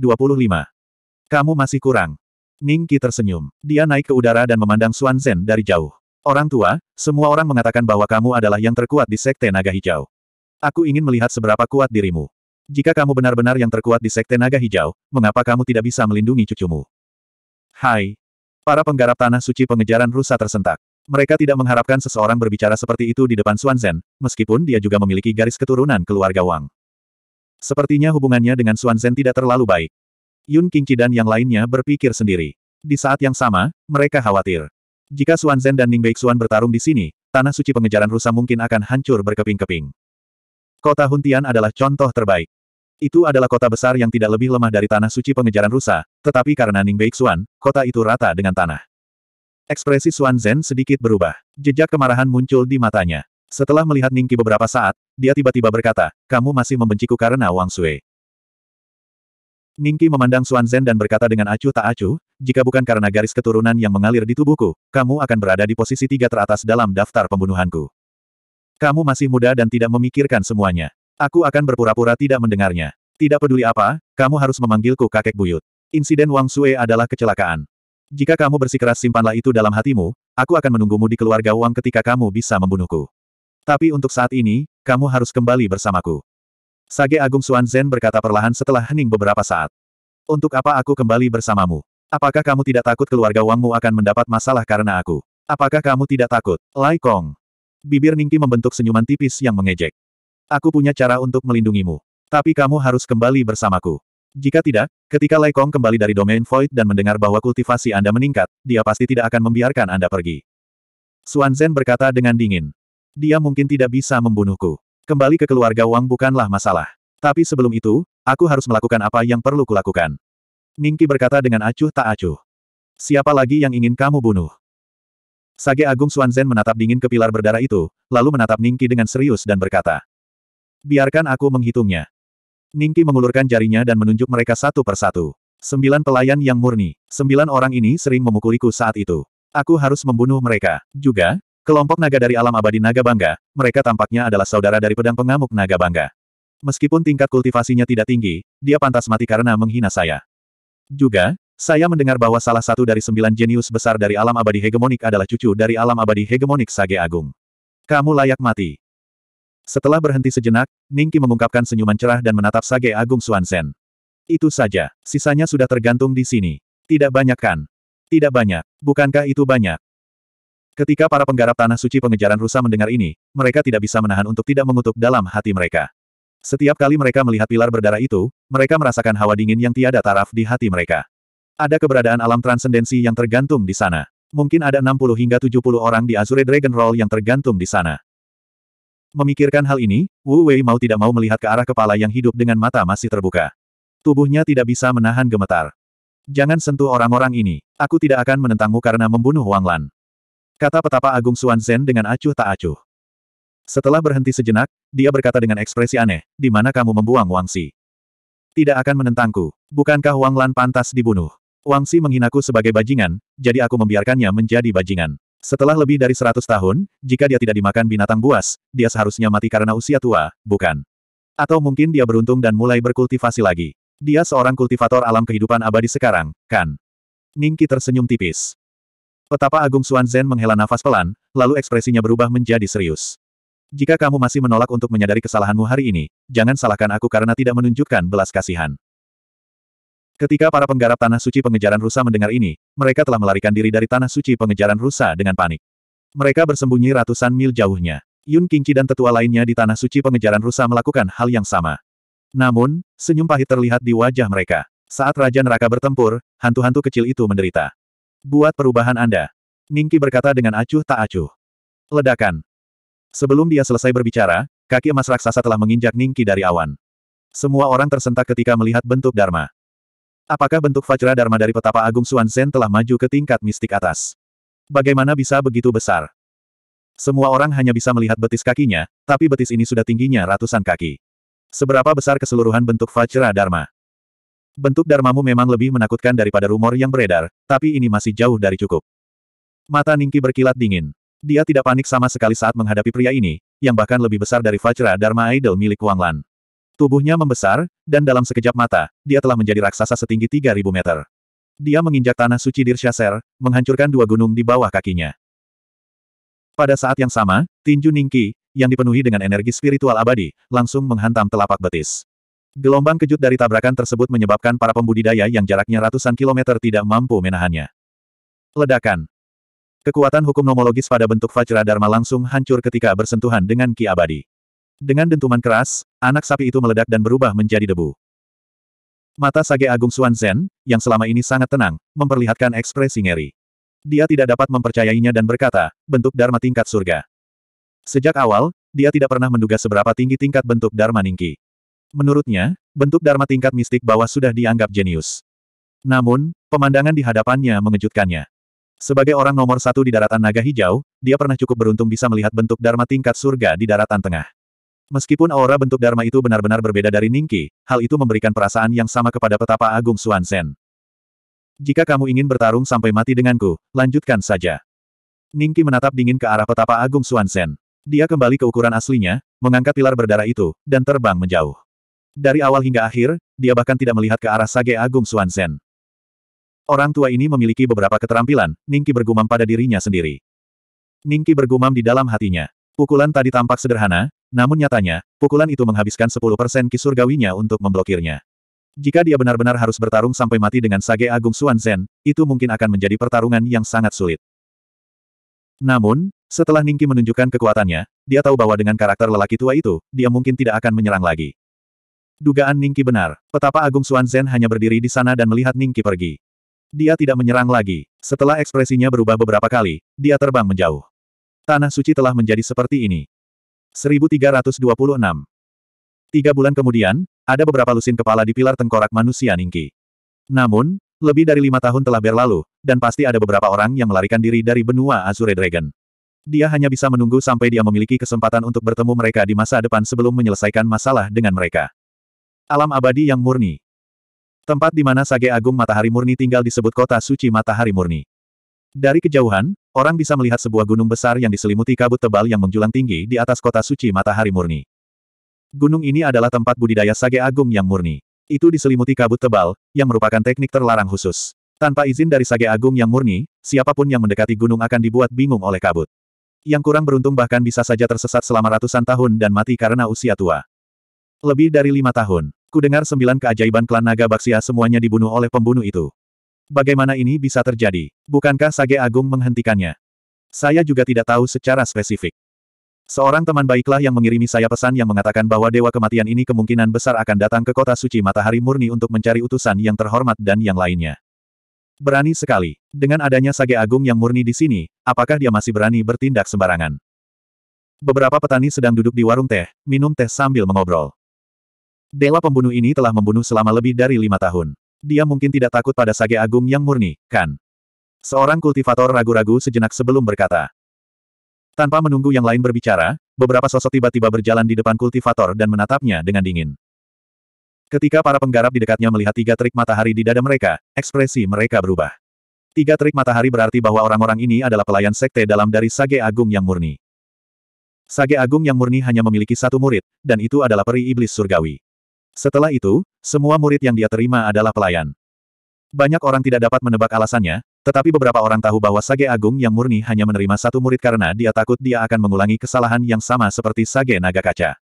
Kamu masih kurang. Ningki tersenyum. Dia naik ke udara dan memandang Zen dari jauh. Orang tua, semua orang mengatakan bahwa kamu adalah yang terkuat di Sekte Naga Hijau. Aku ingin melihat seberapa kuat dirimu. Jika kamu benar-benar yang terkuat di Sekte Naga Hijau, mengapa kamu tidak bisa melindungi cucumu? Hai. Para penggarap tanah suci pengejaran rusa tersentak. Mereka tidak mengharapkan seseorang berbicara seperti itu di depan Xuan Zhen, meskipun dia juga memiliki garis keturunan keluarga Wang. Sepertinya hubungannya dengan Xuan Zhen tidak terlalu baik. Yun Qingqi dan yang lainnya berpikir sendiri. Di saat yang sama, mereka khawatir. Jika Xuan Zhen dan Ning Beixuan bertarung di sini, tanah suci pengejaran rusa mungkin akan hancur berkeping-keping. Kota Huntian adalah contoh terbaik. Itu adalah kota besar yang tidak lebih lemah dari tanah suci pengejaran rusa, tetapi karena Ning Xuan, kota itu rata dengan tanah. Ekspresi Xuan Zhen sedikit berubah. Jejak kemarahan muncul di matanya. Setelah melihat Ningki beberapa saat, dia tiba-tiba berkata, kamu masih membenciku karena Wang Sui. Ningki memandang Xuan Zhen dan berkata dengan acuh tak acuh, jika bukan karena garis keturunan yang mengalir di tubuhku, kamu akan berada di posisi tiga teratas dalam daftar pembunuhanku. Kamu masih muda dan tidak memikirkan semuanya. Aku akan berpura-pura tidak mendengarnya. Tidak peduli apa, kamu harus memanggilku kakek buyut. Insiden Wang Sue adalah kecelakaan. Jika kamu bersikeras simpanlah itu dalam hatimu, aku akan menunggumu di keluarga Wang ketika kamu bisa membunuhku. Tapi untuk saat ini, kamu harus kembali bersamaku. Sage Agung Suan Zhen berkata perlahan setelah hening beberapa saat. Untuk apa aku kembali bersamamu? Apakah kamu tidak takut keluarga Wangmu akan mendapat masalah karena aku? Apakah kamu tidak takut? Lai Kong. Bibir Ningki membentuk senyuman tipis yang mengejek. Aku punya cara untuk melindungimu. Tapi kamu harus kembali bersamaku. Jika tidak, ketika Lai Kong kembali dari domain void dan mendengar bahwa kultivasi Anda meningkat, dia pasti tidak akan membiarkan Anda pergi. Xuan Zhen berkata dengan dingin. Dia mungkin tidak bisa membunuhku. Kembali ke keluarga Wang bukanlah masalah. Tapi sebelum itu, aku harus melakukan apa yang perlu kulakukan. Ningki berkata dengan acuh tak acuh. Siapa lagi yang ingin kamu bunuh? Sage Agung Xuanzen menatap dingin ke pilar berdarah itu, lalu menatap Ningki dengan serius dan berkata. Biarkan aku menghitungnya. Ningki mengulurkan jarinya dan menunjuk mereka satu persatu. Sembilan pelayan yang murni. Sembilan orang ini sering memukuliku saat itu. Aku harus membunuh mereka. Juga, kelompok naga dari alam abadi naga bangga, mereka tampaknya adalah saudara dari pedang pengamuk naga bangga. Meskipun tingkat kultivasinya tidak tinggi, dia pantas mati karena menghina saya. Juga, saya mendengar bahwa salah satu dari sembilan jenius besar dari alam abadi hegemonik adalah cucu dari alam abadi hegemonik Sage Agung. Kamu layak mati. Setelah berhenti sejenak, Ningki mengungkapkan senyuman cerah dan menatap Sage Agung Suansen. Itu saja, sisanya sudah tergantung di sini. Tidak banyak kan? Tidak banyak. Bukankah itu banyak? Ketika para penggarap tanah suci pengejaran rusa mendengar ini, mereka tidak bisa menahan untuk tidak mengutuk dalam hati mereka. Setiap kali mereka melihat pilar berdarah itu, mereka merasakan hawa dingin yang tiada taraf di hati mereka. Ada keberadaan alam transendensi yang tergantung di sana. Mungkin ada 60 hingga 70 orang di Azure Dragon Roll yang tergantung di sana. Memikirkan hal ini, Wu Wei mau tidak mau melihat ke arah kepala yang hidup dengan mata masih terbuka. Tubuhnya tidak bisa menahan gemetar. Jangan sentuh orang-orang ini. Aku tidak akan menentangmu karena membunuh Wang Lan. Kata petapa Agung Xuan Zhen dengan acuh tak acuh. Setelah berhenti sejenak, dia berkata dengan ekspresi aneh, di mana kamu membuang Wang Si? Tidak akan menentangku. Bukankah Wang Lan pantas dibunuh? Wang Si menghinaku sebagai bajingan, jadi aku membiarkannya menjadi bajingan. Setelah lebih dari seratus tahun, jika dia tidak dimakan binatang buas, dia seharusnya mati karena usia tua, bukan? Atau mungkin dia beruntung dan mulai berkultivasi lagi. Dia seorang kultivator alam kehidupan abadi sekarang, kan? Ningki tersenyum tipis. Petapa Agung Zhen menghela nafas pelan, lalu ekspresinya berubah menjadi serius. Jika kamu masih menolak untuk menyadari kesalahanmu hari ini, jangan salahkan aku karena tidak menunjukkan belas kasihan. Ketika para penggarap Tanah Suci Pengejaran Rusa mendengar ini, mereka telah melarikan diri dari Tanah Suci Pengejaran Rusa dengan panik. Mereka bersembunyi ratusan mil jauhnya. Yun Qingqi dan tetua lainnya di Tanah Suci Pengejaran Rusa melakukan hal yang sama. Namun, senyum pahit terlihat di wajah mereka. Saat Raja Neraka bertempur, hantu-hantu kecil itu menderita. Buat perubahan Anda. Ningki berkata dengan acuh tak acuh. Ledakan. Sebelum dia selesai berbicara, kaki emas raksasa telah menginjak Ningki dari awan. Semua orang tersentak ketika melihat bentuk Dharma. Apakah bentuk Fajra Dharma dari petapa Agung Suan Zen telah maju ke tingkat mistik atas? Bagaimana bisa begitu besar? Semua orang hanya bisa melihat betis kakinya, tapi betis ini sudah tingginya ratusan kaki. Seberapa besar keseluruhan bentuk Fajra Dharma? Bentuk Dharmamu memang lebih menakutkan daripada rumor yang beredar, tapi ini masih jauh dari cukup. Mata Ningki berkilat dingin. Dia tidak panik sama sekali saat menghadapi pria ini, yang bahkan lebih besar dari Fajra Dharma Idol milik Wang Lan. Tubuhnya membesar, dan dalam sekejap mata, dia telah menjadi raksasa setinggi 3.000 meter. Dia menginjak tanah suci Dirshaser, menghancurkan dua gunung di bawah kakinya. Pada saat yang sama, tinju Ningki, yang dipenuhi dengan energi spiritual abadi, langsung menghantam telapak betis. Gelombang kejut dari tabrakan tersebut menyebabkan para pembudidaya yang jaraknya ratusan kilometer tidak mampu menahannya. Ledakan. Kekuatan hukum nomologis pada bentuk Vajra Dharma langsung hancur ketika bersentuhan dengan Ki Abadi. Dengan dentuman keras, anak sapi itu meledak dan berubah menjadi debu. Mata Sage Agung Suan Zhen, yang selama ini sangat tenang, memperlihatkan ekspresi ngeri. Dia tidak dapat mempercayainya dan berkata, bentuk Dharma tingkat surga. Sejak awal, dia tidak pernah menduga seberapa tinggi tingkat bentuk Dharma Ningki. Menurutnya, bentuk Dharma tingkat mistik bawah sudah dianggap jenius. Namun, pemandangan di hadapannya mengejutkannya. Sebagai orang nomor satu di daratan naga hijau, dia pernah cukup beruntung bisa melihat bentuk Dharma tingkat surga di daratan tengah. Meskipun aura bentuk Dharma itu benar-benar berbeda dari Ningki, hal itu memberikan perasaan yang sama kepada petapa agung Suansen. Jika kamu ingin bertarung sampai mati denganku, lanjutkan saja. Ningki menatap dingin ke arah petapa agung Suansen. Dia kembali ke ukuran aslinya, mengangkat pilar berdarah itu, dan terbang menjauh. Dari awal hingga akhir, dia bahkan tidak melihat ke arah Sage Agung Suansen. Orang tua ini memiliki beberapa keterampilan, Ningki bergumam pada dirinya sendiri. Ningki bergumam di dalam hatinya. Pukulan tadi tampak sederhana, namun nyatanya, pukulan itu menghabiskan 10% persen kisurgawinya untuk memblokirnya. Jika dia benar-benar harus bertarung sampai mati dengan Sage Agung Xuan Zhen, itu mungkin akan menjadi pertarungan yang sangat sulit. Namun, setelah Ningki menunjukkan kekuatannya, dia tahu bahwa dengan karakter lelaki tua itu, dia mungkin tidak akan menyerang lagi. Dugaan Ningki benar, petapa Agung Xuan Zhen hanya berdiri di sana dan melihat Ningki pergi. Dia tidak menyerang lagi. Setelah ekspresinya berubah beberapa kali, dia terbang menjauh. Tanah suci telah menjadi seperti ini. 1326. Tiga bulan kemudian, ada beberapa lusin kepala di pilar tengkorak manusia Ningki. Namun, lebih dari lima tahun telah berlalu, dan pasti ada beberapa orang yang melarikan diri dari benua Azure Dragon. Dia hanya bisa menunggu sampai dia memiliki kesempatan untuk bertemu mereka di masa depan sebelum menyelesaikan masalah dengan mereka. Alam abadi yang murni. Tempat di mana Sage Agung Matahari Murni tinggal disebut kota suci Matahari Murni. Dari kejauhan, orang bisa melihat sebuah gunung besar yang diselimuti kabut tebal yang menjulang tinggi di atas kota suci matahari murni. Gunung ini adalah tempat budidaya sage agung yang murni. Itu diselimuti kabut tebal, yang merupakan teknik terlarang khusus. Tanpa izin dari sage agung yang murni, siapapun yang mendekati gunung akan dibuat bingung oleh kabut. Yang kurang beruntung bahkan bisa saja tersesat selama ratusan tahun dan mati karena usia tua. Lebih dari lima tahun, ku dengar sembilan keajaiban klan naga Baksia semuanya dibunuh oleh pembunuh itu bagaimana ini bisa terjadi? Bukankah Sage Agung menghentikannya? Saya juga tidak tahu secara spesifik. Seorang teman baiklah yang mengirimi saya pesan yang mengatakan bahwa Dewa Kematian ini kemungkinan besar akan datang ke kota suci matahari murni untuk mencari utusan yang terhormat dan yang lainnya. Berani sekali. Dengan adanya Sage Agung yang murni di sini, apakah dia masih berani bertindak sembarangan? Beberapa petani sedang duduk di warung teh, minum teh sambil mengobrol. Dewa pembunuh ini telah membunuh selama lebih dari lima tahun. Dia mungkin tidak takut pada sage agung yang murni, kan? Seorang kultivator ragu-ragu sejenak sebelum berkata. Tanpa menunggu yang lain berbicara, beberapa sosok tiba-tiba berjalan di depan kultivator dan menatapnya dengan dingin. Ketika para penggarap di dekatnya melihat tiga terik matahari di dada mereka, ekspresi mereka berubah. Tiga terik matahari berarti bahwa orang-orang ini adalah pelayan sekte dalam dari Sage Agung yang murni. Sage Agung yang murni hanya memiliki satu murid, dan itu adalah peri iblis surgawi. Setelah itu, semua murid yang dia terima adalah pelayan. Banyak orang tidak dapat menebak alasannya, tetapi beberapa orang tahu bahwa Sage Agung yang murni hanya menerima satu murid karena dia takut dia akan mengulangi kesalahan yang sama seperti Sage Naga Kaca.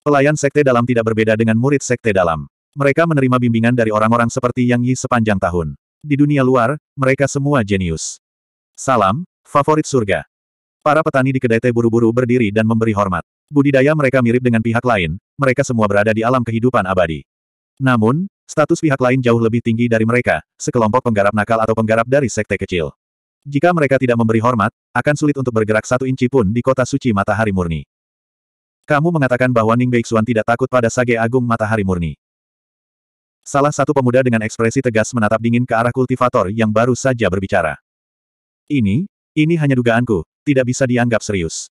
Pelayan Sekte Dalam tidak berbeda dengan murid Sekte Dalam. Mereka menerima bimbingan dari orang-orang seperti Yang Yi sepanjang tahun. Di dunia luar, mereka semua jenius. Salam, favorit surga. Para petani di kedai teh buru-buru berdiri dan memberi hormat. Budidaya mereka mirip dengan pihak lain, mereka semua berada di alam kehidupan abadi. Namun, status pihak lain jauh lebih tinggi dari mereka, sekelompok penggarap nakal atau penggarap dari sekte kecil. Jika mereka tidak memberi hormat, akan sulit untuk bergerak satu inci pun di kota suci matahari murni. Kamu mengatakan bahwa Ning Beixuan tidak takut pada Sage Agung Matahari Murni. Salah satu pemuda dengan ekspresi tegas menatap dingin ke arah kultivator yang baru saja berbicara. Ini, ini hanya dugaanku, tidak bisa dianggap serius.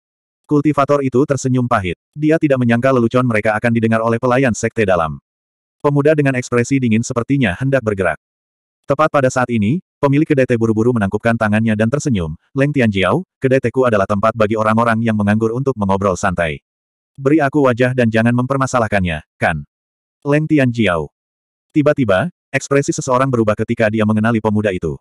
Kultivator itu tersenyum pahit. Dia tidak menyangka lelucon mereka akan didengar oleh pelayan sekte dalam. Pemuda dengan ekspresi dingin sepertinya hendak bergerak. Tepat pada saat ini, pemilik kedai teh buru-buru menangkupkan tangannya dan tersenyum, Leng Tianjiao, kedai tehku adalah tempat bagi orang-orang yang menganggur untuk mengobrol santai. Beri aku wajah dan jangan mempermasalahkannya, kan? Leng Tianjiao. Tiba-tiba, ekspresi seseorang berubah ketika dia mengenali pemuda itu.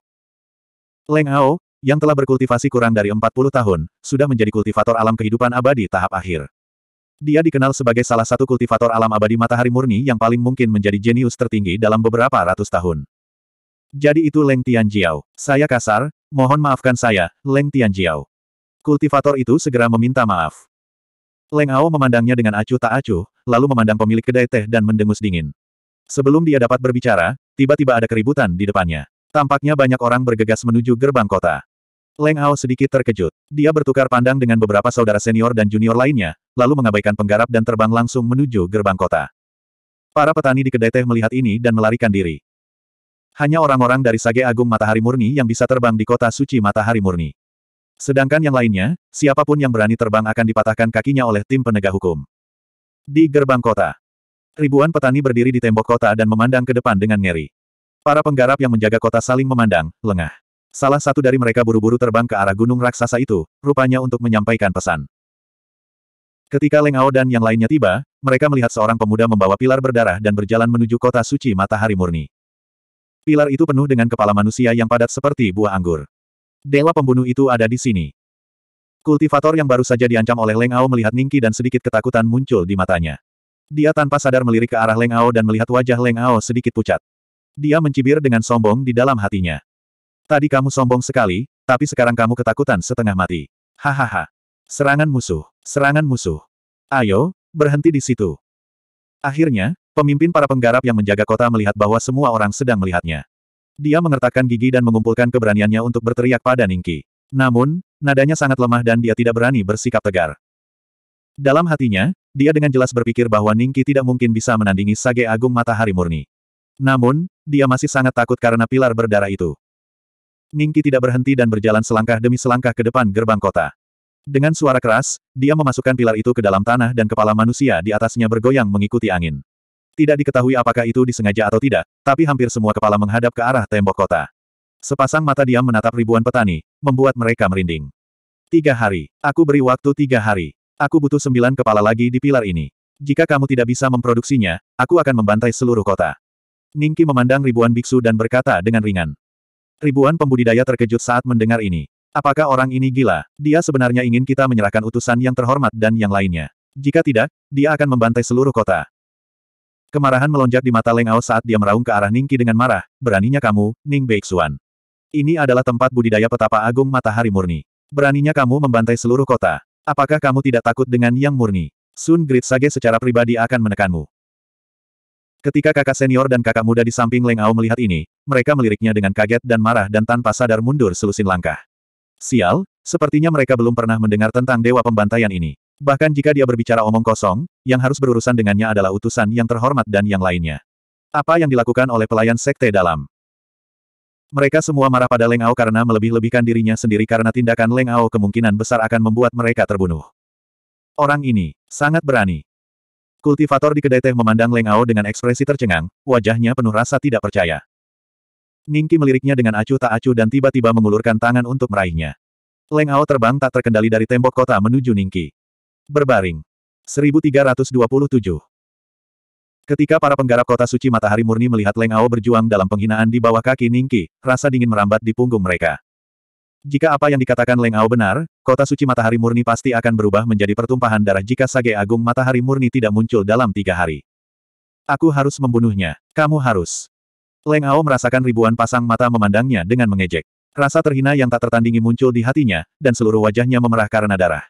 Leng Ao, yang telah berkultivasi kurang dari 40 tahun, sudah menjadi kultivator alam kehidupan abadi tahap akhir. Dia dikenal sebagai salah satu kultivator alam abadi matahari murni yang paling mungkin menjadi jenius tertinggi dalam beberapa ratus tahun. Jadi itu Leng Tianjiao. Saya kasar, mohon maafkan saya, Leng Tianjiao. Kultivator itu segera meminta maaf. Leng Ao memandangnya dengan acuh tak acuh, lalu memandang pemilik kedai teh dan mendengus dingin. Sebelum dia dapat berbicara, tiba-tiba ada keributan di depannya. Tampaknya banyak orang bergegas menuju gerbang kota. Leng Hao sedikit terkejut. Dia bertukar pandang dengan beberapa saudara senior dan junior lainnya, lalu mengabaikan penggarap dan terbang langsung menuju gerbang kota. Para petani di kedai teh melihat ini dan melarikan diri. Hanya orang-orang dari Sage Agung Matahari Murni yang bisa terbang di kota suci Matahari Murni. Sedangkan yang lainnya, siapapun yang berani terbang akan dipatahkan kakinya oleh tim penegak hukum. Di gerbang kota, ribuan petani berdiri di tembok kota dan memandang ke depan dengan ngeri. Para penggarap yang menjaga kota saling memandang, lengah. Salah satu dari mereka buru-buru terbang ke arah gunung raksasa itu, rupanya untuk menyampaikan pesan. Ketika Leng Ao dan yang lainnya tiba, mereka melihat seorang pemuda membawa pilar berdarah dan berjalan menuju kota suci matahari murni. Pilar itu penuh dengan kepala manusia yang padat seperti buah anggur. Dewa pembunuh itu ada di sini. Kultivator yang baru saja diancam oleh Leng Ao melihat Ningki dan sedikit ketakutan muncul di matanya. Dia tanpa sadar melirik ke arah Leng Ao dan melihat wajah Leng Ao sedikit pucat. Dia mencibir dengan sombong di dalam hatinya. Tadi kamu sombong sekali, tapi sekarang kamu ketakutan setengah mati. Hahaha. Serangan musuh. Serangan musuh. Ayo, berhenti di situ. Akhirnya, pemimpin para penggarap yang menjaga kota melihat bahwa semua orang sedang melihatnya. Dia mengertakkan gigi dan mengumpulkan keberaniannya untuk berteriak pada Ningki. Namun, nadanya sangat lemah dan dia tidak berani bersikap tegar. Dalam hatinya, dia dengan jelas berpikir bahwa Ningki tidak mungkin bisa menandingi Sage Agung Matahari Murni. Namun, dia masih sangat takut karena pilar berdarah itu. Ningki tidak berhenti dan berjalan selangkah demi selangkah ke depan gerbang kota. Dengan suara keras, dia memasukkan pilar itu ke dalam tanah dan kepala manusia di atasnya bergoyang mengikuti angin. Tidak diketahui apakah itu disengaja atau tidak, tapi hampir semua kepala menghadap ke arah tembok kota. Sepasang mata diam menatap ribuan petani, membuat mereka merinding. Tiga hari. Aku beri waktu tiga hari. Aku butuh sembilan kepala lagi di pilar ini. Jika kamu tidak bisa memproduksinya, aku akan membantai seluruh kota. Ningki memandang ribuan biksu dan berkata dengan ringan. Ribuan pembudidaya terkejut saat mendengar ini. Apakah orang ini gila? Dia sebenarnya ingin kita menyerahkan utusan yang terhormat dan yang lainnya. Jika tidak, dia akan membantai seluruh kota. Kemarahan melonjak di mata Leng Ao saat dia meraung ke arah Ningki dengan marah, beraninya kamu, Ning Beixuan. Ini adalah tempat budidaya petapa agung matahari murni. Beraninya kamu membantai seluruh kota. Apakah kamu tidak takut dengan yang murni? Sun Grit Sage secara pribadi akan menekanmu. Ketika kakak senior dan kakak muda di samping Leng Ao melihat ini, mereka meliriknya dengan kaget dan marah dan tanpa sadar mundur selusin langkah. Sial, sepertinya mereka belum pernah mendengar tentang dewa pembantaian ini. Bahkan jika dia berbicara omong kosong, yang harus berurusan dengannya adalah utusan yang terhormat dan yang lainnya. Apa yang dilakukan oleh pelayan sekte dalam? Mereka semua marah pada Leng Ao karena melebih-lebihkan dirinya sendiri karena tindakan Leng Ao kemungkinan besar akan membuat mereka terbunuh. Orang ini, sangat berani. Kultivator di kedai teh memandang Leng Ao dengan ekspresi tercengang, wajahnya penuh rasa tidak percaya. Ningki meliriknya dengan acuh tak acuh dan tiba-tiba mengulurkan tangan untuk meraihnya. Leng Ao terbang tak terkendali dari tembok kota menuju Ningki. Berbaring. 1327 Ketika para penggarap kota suci matahari murni melihat Leng Ao berjuang dalam penghinaan di bawah kaki Ningki, rasa dingin merambat di punggung mereka. Jika apa yang dikatakan Leng Ao benar, kota suci matahari murni pasti akan berubah menjadi pertumpahan darah jika sage agung matahari murni tidak muncul dalam tiga hari. Aku harus membunuhnya. Kamu harus. Leng Ao merasakan ribuan pasang mata memandangnya dengan mengejek. Rasa terhina yang tak tertandingi muncul di hatinya, dan seluruh wajahnya memerah karena darah.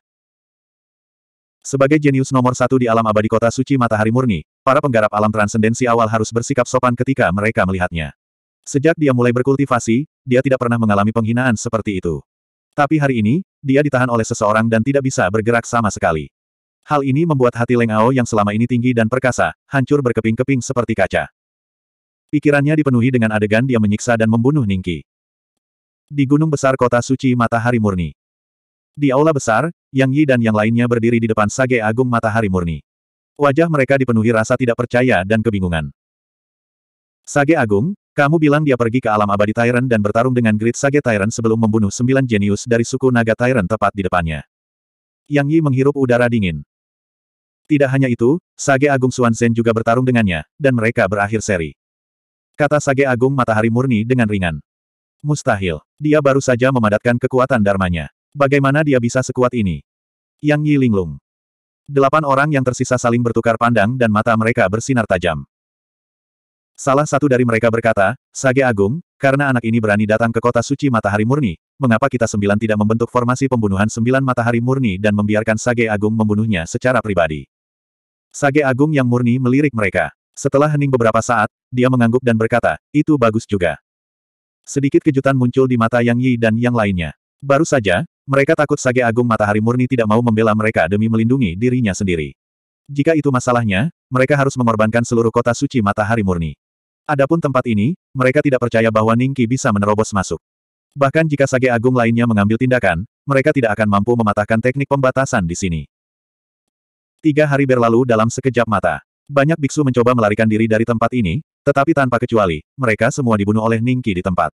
Sebagai jenius nomor satu di alam abadi kota suci matahari murni, para penggarap alam transendensi awal harus bersikap sopan ketika mereka melihatnya. Sejak dia mulai berkultivasi, dia tidak pernah mengalami penghinaan seperti itu. Tapi hari ini, dia ditahan oleh seseorang dan tidak bisa bergerak sama sekali. Hal ini membuat hati Leng Ao yang selama ini tinggi dan perkasa, hancur berkeping-keping seperti kaca. Pikirannya dipenuhi dengan adegan dia menyiksa dan membunuh Ningki. Di gunung besar kota suci matahari murni. Di aula besar, Yang Yi dan yang lainnya berdiri di depan sage agung matahari murni. Wajah mereka dipenuhi rasa tidak percaya dan kebingungan. Sage agung, kamu bilang dia pergi ke alam abadi Tyrant dan bertarung dengan Great Sage Tyrant sebelum membunuh sembilan jenius dari suku naga Tyrant tepat di depannya. Yang Yi menghirup udara dingin. Tidak hanya itu, Sage Agung Xuanzhen juga bertarung dengannya, dan mereka berakhir seri. Kata Sage Agung Matahari Murni dengan ringan. Mustahil. Dia baru saja memadatkan kekuatan dharmanya. Bagaimana dia bisa sekuat ini? Yang Yi linglung. Delapan orang yang tersisa saling bertukar pandang dan mata mereka bersinar tajam. Salah satu dari mereka berkata, Sage Agung, karena anak ini berani datang ke kota suci matahari murni, mengapa kita sembilan tidak membentuk formasi pembunuhan sembilan matahari murni dan membiarkan Sage Agung membunuhnya secara pribadi. Sage Agung yang murni melirik mereka. Setelah hening beberapa saat, dia mengangguk dan berkata, itu bagus juga. Sedikit kejutan muncul di mata Yang Yi dan yang lainnya. Baru saja, mereka takut Sage Agung Matahari Murni tidak mau membela mereka demi melindungi dirinya sendiri. Jika itu masalahnya, mereka harus mengorbankan seluruh kota suci Matahari Murni. Adapun tempat ini, mereka tidak percaya bahwa Ningki bisa menerobos masuk. Bahkan jika Sage Agung lainnya mengambil tindakan, mereka tidak akan mampu mematahkan teknik pembatasan di sini. Tiga hari berlalu dalam sekejap mata. Banyak biksu mencoba melarikan diri dari tempat ini, tetapi tanpa kecuali, mereka semua dibunuh oleh Ningki di tempat.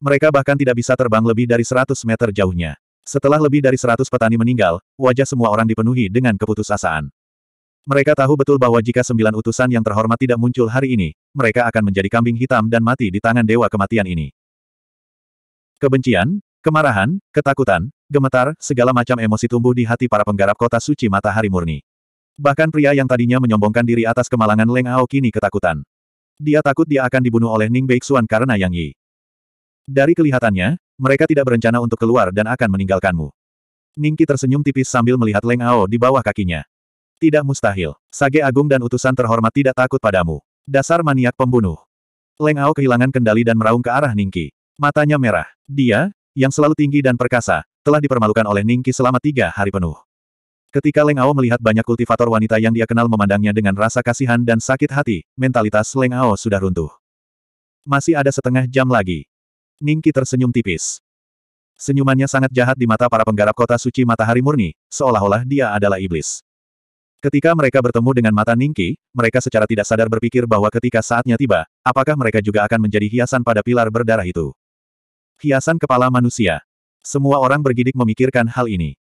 Mereka bahkan tidak bisa terbang lebih dari 100 meter jauhnya. Setelah lebih dari 100 petani meninggal, wajah semua orang dipenuhi dengan keputusasaan. Mereka tahu betul bahwa jika sembilan utusan yang terhormat tidak muncul hari ini, mereka akan menjadi kambing hitam dan mati di tangan dewa kematian ini. Kebencian, kemarahan, ketakutan, gemetar, segala macam emosi tumbuh di hati para penggarap kota suci matahari murni. Bahkan pria yang tadinya menyombongkan diri atas kemalangan Leng Ao kini ketakutan. Dia takut dia akan dibunuh oleh Ning Beixuan karena Yang Yi. Dari kelihatannya, mereka tidak berencana untuk keluar dan akan meninggalkanmu. Ning Ningki tersenyum tipis sambil melihat Leng Ao di bawah kakinya. Tidak mustahil. Sage Agung dan utusan terhormat tidak takut padamu. Dasar maniak pembunuh. Leng Ao kehilangan kendali dan meraung ke arah Ningki. Matanya merah. Dia, yang selalu tinggi dan perkasa, telah dipermalukan oleh Ningki selama tiga hari penuh. Ketika Leng Ao melihat banyak kultivator wanita yang dia kenal memandangnya dengan rasa kasihan dan sakit hati, mentalitas Leng Ao sudah runtuh. Masih ada setengah jam lagi. Ningki tersenyum tipis. Senyumannya sangat jahat di mata para penggarap kota suci matahari murni, seolah-olah dia adalah iblis. Ketika mereka bertemu dengan mata Ningki, mereka secara tidak sadar berpikir bahwa ketika saatnya tiba, apakah mereka juga akan menjadi hiasan pada pilar berdarah itu. Hiasan kepala manusia. Semua orang bergidik memikirkan hal ini.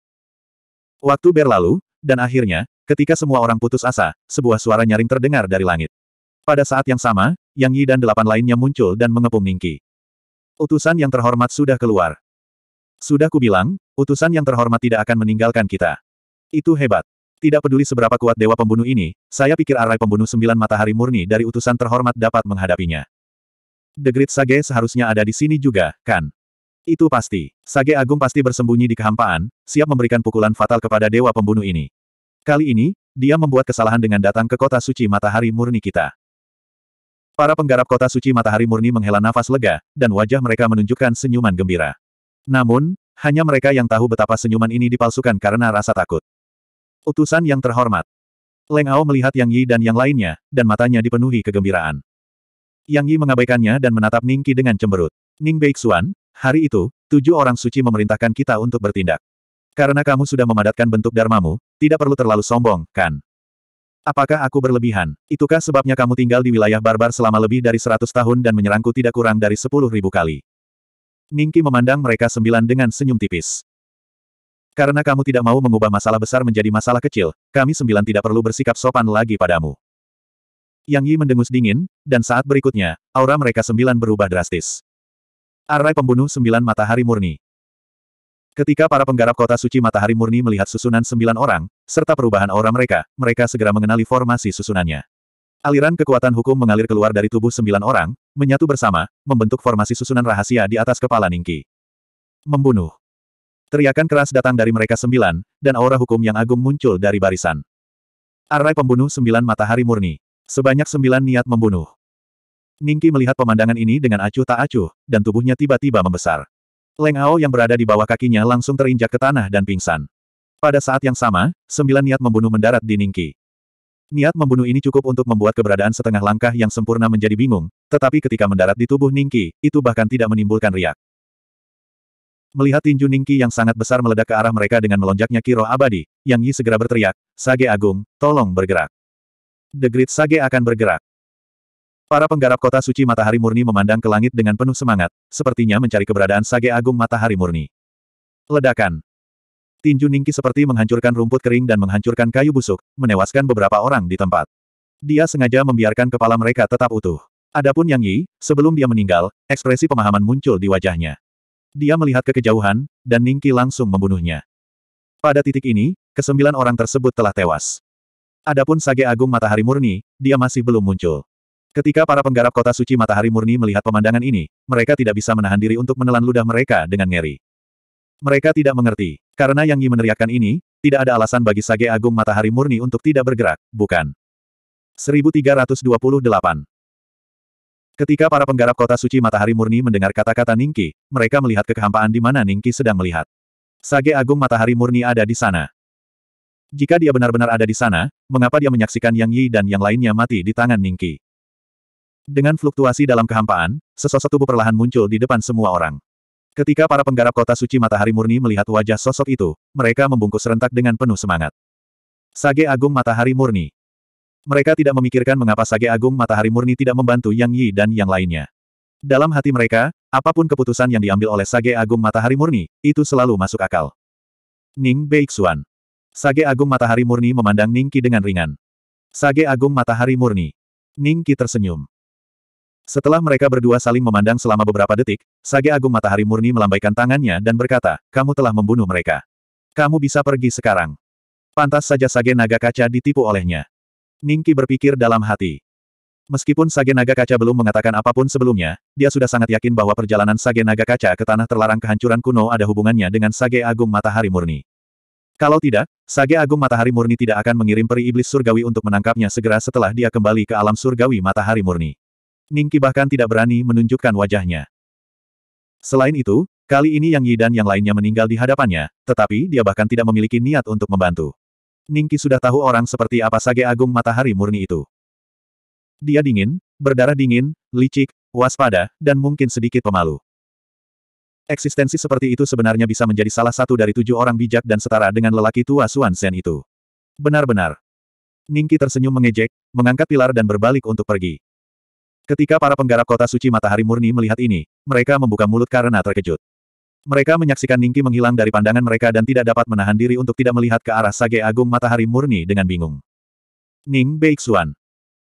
Waktu berlalu, dan akhirnya, ketika semua orang putus asa, sebuah suara nyaring terdengar dari langit. Pada saat yang sama, Yang Yi dan delapan lainnya muncul dan mengepung Ningki. Utusan yang terhormat sudah keluar. Sudah kubilang, utusan yang terhormat tidak akan meninggalkan kita. Itu hebat. Tidak peduli seberapa kuat dewa pembunuh ini, saya pikir arai pembunuh sembilan matahari murni dari utusan terhormat dapat menghadapinya. The Great Sage seharusnya ada di sini juga, kan? Itu pasti. Sage Agung pasti bersembunyi di kehampaan, siap memberikan pukulan fatal kepada dewa pembunuh ini. Kali ini, dia membuat kesalahan dengan datang ke kota suci matahari murni kita. Para penggarap kota suci matahari murni menghela nafas lega, dan wajah mereka menunjukkan senyuman gembira. Namun, hanya mereka yang tahu betapa senyuman ini dipalsukan karena rasa takut. Utusan yang terhormat. Leng Ao melihat Yang Yi dan yang lainnya, dan matanya dipenuhi kegembiraan. Yang Yi mengabaikannya dan menatap Ning Qi dengan cemberut. Ning Beixuan, hari itu, tujuh orang suci memerintahkan kita untuk bertindak. Karena kamu sudah memadatkan bentuk dharmamu, tidak perlu terlalu sombong, kan? Apakah aku berlebihan? Itukah sebabnya kamu tinggal di wilayah barbar selama lebih dari seratus tahun dan menyerangku tidak kurang dari sepuluh ribu kali? Ningki memandang mereka sembilan dengan senyum tipis. Karena kamu tidak mau mengubah masalah besar menjadi masalah kecil, kami sembilan tidak perlu bersikap sopan lagi padamu. Yang Yi mendengus dingin, dan saat berikutnya, aura mereka sembilan berubah drastis. Arai pembunuh sembilan matahari murni. Ketika para penggarap kota suci matahari murni melihat susunan sembilan orang, serta perubahan aura mereka, mereka segera mengenali formasi susunannya. Aliran kekuatan hukum mengalir keluar dari tubuh sembilan orang, menyatu bersama, membentuk formasi susunan rahasia di atas kepala Ningki. Membunuh. Teriakan keras datang dari mereka sembilan, dan aura hukum yang agung muncul dari barisan. Arai pembunuh sembilan matahari murni. Sebanyak sembilan niat membunuh. Ningki melihat pemandangan ini dengan acuh tak acuh, dan tubuhnya tiba-tiba membesar. Leng Ao yang berada di bawah kakinya langsung terinjak ke tanah dan pingsan. Pada saat yang sama, sembilan niat membunuh mendarat di Ningki. Niat membunuh ini cukup untuk membuat keberadaan setengah langkah yang sempurna menjadi bingung, tetapi ketika mendarat di tubuh Ningki, itu bahkan tidak menimbulkan riak. Melihat tinju Ningki yang sangat besar meledak ke arah mereka dengan melonjaknya Kiro abadi, Yang Yi segera berteriak, Sage Agung, tolong bergerak. The Great Sage akan bergerak. Para penggarap kota suci matahari murni memandang ke langit dengan penuh semangat, sepertinya mencari keberadaan Sage Agung matahari murni. Ledakan. Tinju Ningki seperti menghancurkan rumput kering dan menghancurkan kayu busuk, menewaskan beberapa orang di tempat. Dia sengaja membiarkan kepala mereka tetap utuh. Adapun Yang Yi, sebelum dia meninggal, ekspresi pemahaman muncul di wajahnya. Dia melihat ke kejauhan, dan Ningki langsung membunuhnya. Pada titik ini, kesembilan orang tersebut telah tewas. Adapun Sage Agung Matahari Murni, dia masih belum muncul. Ketika para penggarap kota suci Matahari Murni melihat pemandangan ini, mereka tidak bisa menahan diri untuk menelan ludah mereka dengan ngeri. Mereka tidak mengerti, karena Yang Yi meneriakkan ini, tidak ada alasan bagi Sage Agung Matahari Murni untuk tidak bergerak, bukan? 1328 Ketika para penggarap kota suci matahari murni mendengar kata-kata Ningki, mereka melihat kekehampaan di mana Ningki sedang melihat. Sage agung matahari murni ada di sana. Jika dia benar-benar ada di sana, mengapa dia menyaksikan Yang Yi dan yang lainnya mati di tangan Ningki? Dengan fluktuasi dalam kehampaan, sesosok tubuh perlahan muncul di depan semua orang. Ketika para penggarap kota suci matahari murni melihat wajah sosok itu, mereka membungkus rentak dengan penuh semangat. Sage agung matahari murni. Mereka tidak memikirkan mengapa Sage Agung Matahari Murni tidak membantu Yang Yi dan yang lainnya. Dalam hati mereka, apapun keputusan yang diambil oleh Sage Agung Matahari Murni, itu selalu masuk akal. Ning Beixuan. Sage Agung Matahari Murni memandang Ning Qi dengan ringan. Sage Agung Matahari Murni. Ning Qi tersenyum. Setelah mereka berdua saling memandang selama beberapa detik, Sage Agung Matahari Murni melambaikan tangannya dan berkata, kamu telah membunuh mereka. Kamu bisa pergi sekarang. Pantas saja Sage Naga Kaca ditipu olehnya. Ningki berpikir dalam hati. Meskipun Sage Naga Kaca belum mengatakan apapun sebelumnya, dia sudah sangat yakin bahwa perjalanan Sage Naga Kaca ke tanah terlarang kehancuran kuno ada hubungannya dengan Sage Agung Matahari Murni. Kalau tidak, Sage Agung Matahari Murni tidak akan mengirim peri iblis surgawi untuk menangkapnya segera setelah dia kembali ke alam surgawi Matahari Murni. Ningki bahkan tidak berani menunjukkan wajahnya. Selain itu, kali ini Yang Yi dan yang lainnya meninggal di hadapannya, tetapi dia bahkan tidak memiliki niat untuk membantu. Ningki sudah tahu orang seperti apa Sage Agung Matahari Murni itu. Dia dingin, berdarah dingin, licik, waspada, dan mungkin sedikit pemalu. Eksistensi seperti itu sebenarnya bisa menjadi salah satu dari tujuh orang bijak dan setara dengan lelaki tua Suan Sen itu. Benar-benar. Ningki tersenyum mengejek, mengangkat pilar dan berbalik untuk pergi. Ketika para penggarap kota suci matahari murni melihat ini, mereka membuka mulut karena terkejut. Mereka menyaksikan Ningki menghilang dari pandangan mereka dan tidak dapat menahan diri untuk tidak melihat ke arah Sage Agung Matahari Murni dengan bingung. Ning Beixuan.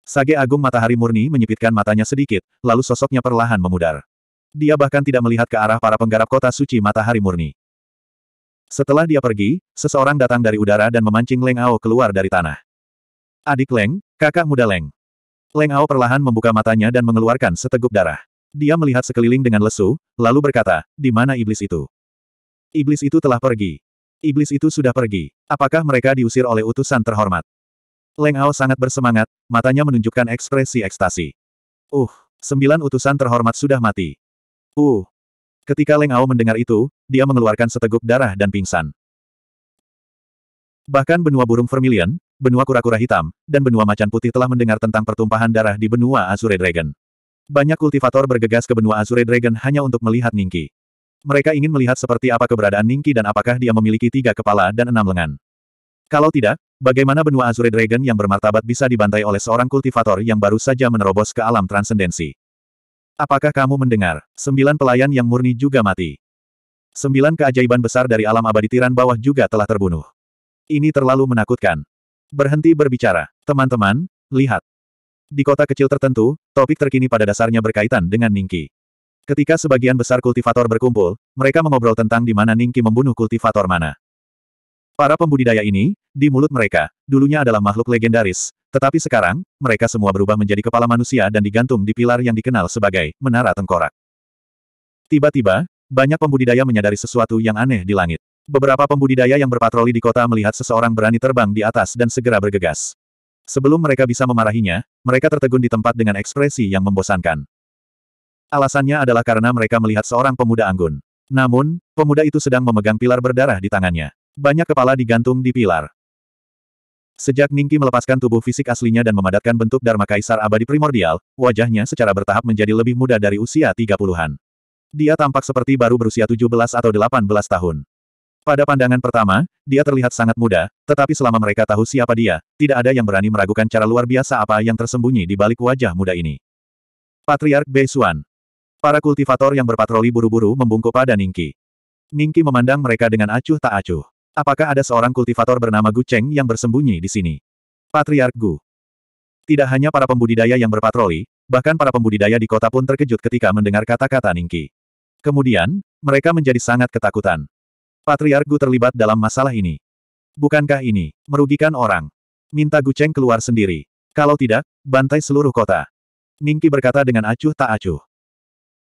Sage Agung Matahari Murni menyipitkan matanya sedikit, lalu sosoknya perlahan memudar. Dia bahkan tidak melihat ke arah para penggarap kota suci Matahari Murni. Setelah dia pergi, seseorang datang dari udara dan memancing Leng Ao keluar dari tanah. Adik Leng, kakak muda Leng. Leng Ao perlahan membuka matanya dan mengeluarkan seteguk darah. Dia melihat sekeliling dengan lesu, lalu berkata, di mana iblis itu? Iblis itu telah pergi. Iblis itu sudah pergi. Apakah mereka diusir oleh utusan terhormat? Leng Ao sangat bersemangat, matanya menunjukkan ekspresi ekstasi. Uh, sembilan utusan terhormat sudah mati. Uh. Ketika Leng Ao mendengar itu, dia mengeluarkan seteguk darah dan pingsan. Bahkan benua burung vermilion, benua kura-kura hitam, dan benua macan putih telah mendengar tentang pertumpahan darah di benua Azure Dragon. Banyak kultivator bergegas ke benua Azure Dragon hanya untuk melihat Ningki. Mereka ingin melihat seperti apa keberadaan Ningki dan apakah dia memiliki tiga kepala dan enam lengan. Kalau tidak, bagaimana benua Azure Dragon yang bermartabat bisa dibantai oleh seorang kultivator yang baru saja menerobos ke alam transendensi? Apakah kamu mendengar? Sembilan pelayan yang murni juga mati. Sembilan keajaiban besar dari alam abadi tiran bawah juga telah terbunuh. Ini terlalu menakutkan. Berhenti berbicara. Teman-teman, lihat. Di kota kecil tertentu, topik terkini pada dasarnya berkaitan dengan Ningki. Ketika sebagian besar kultivator berkumpul, mereka mengobrol tentang di mana Ningki membunuh kultivator mana. Para pembudidaya ini, di mulut mereka, dulunya adalah makhluk legendaris, tetapi sekarang, mereka semua berubah menjadi kepala manusia dan digantung di pilar yang dikenal sebagai Menara Tengkorak. Tiba-tiba, banyak pembudidaya menyadari sesuatu yang aneh di langit. Beberapa pembudidaya yang berpatroli di kota melihat seseorang berani terbang di atas dan segera bergegas. Sebelum mereka bisa memarahinya, mereka tertegun di tempat dengan ekspresi yang membosankan. Alasannya adalah karena mereka melihat seorang pemuda anggun. Namun, pemuda itu sedang memegang pilar berdarah di tangannya. Banyak kepala digantung di pilar. Sejak Ningki melepaskan tubuh fisik aslinya dan memadatkan bentuk Dharma Kaisar abadi primordial, wajahnya secara bertahap menjadi lebih muda dari usia 30-an. Dia tampak seperti baru berusia 17 atau 18 tahun. Pada pandangan pertama, dia terlihat sangat muda, tetapi selama mereka tahu siapa dia, tidak ada yang berani meragukan cara luar biasa apa yang tersembunyi di balik wajah muda ini. Patriark Bei Beisuan. Para kultivator yang berpatroli buru-buru membungkuk pada Ningki. Ningki memandang mereka dengan acuh tak acuh. Apakah ada seorang kultivator bernama Gu Cheng yang bersembunyi di sini? Patriark Gu. Tidak hanya para pembudidaya yang berpatroli, bahkan para pembudidaya di kota pun terkejut ketika mendengar kata-kata Ningki. Kemudian, mereka menjadi sangat ketakutan. Patriark terlibat dalam masalah ini. Bukankah ini merugikan orang? Minta Guceng keluar sendiri. Kalau tidak, bantai seluruh kota. Ningki berkata dengan acuh tak acuh.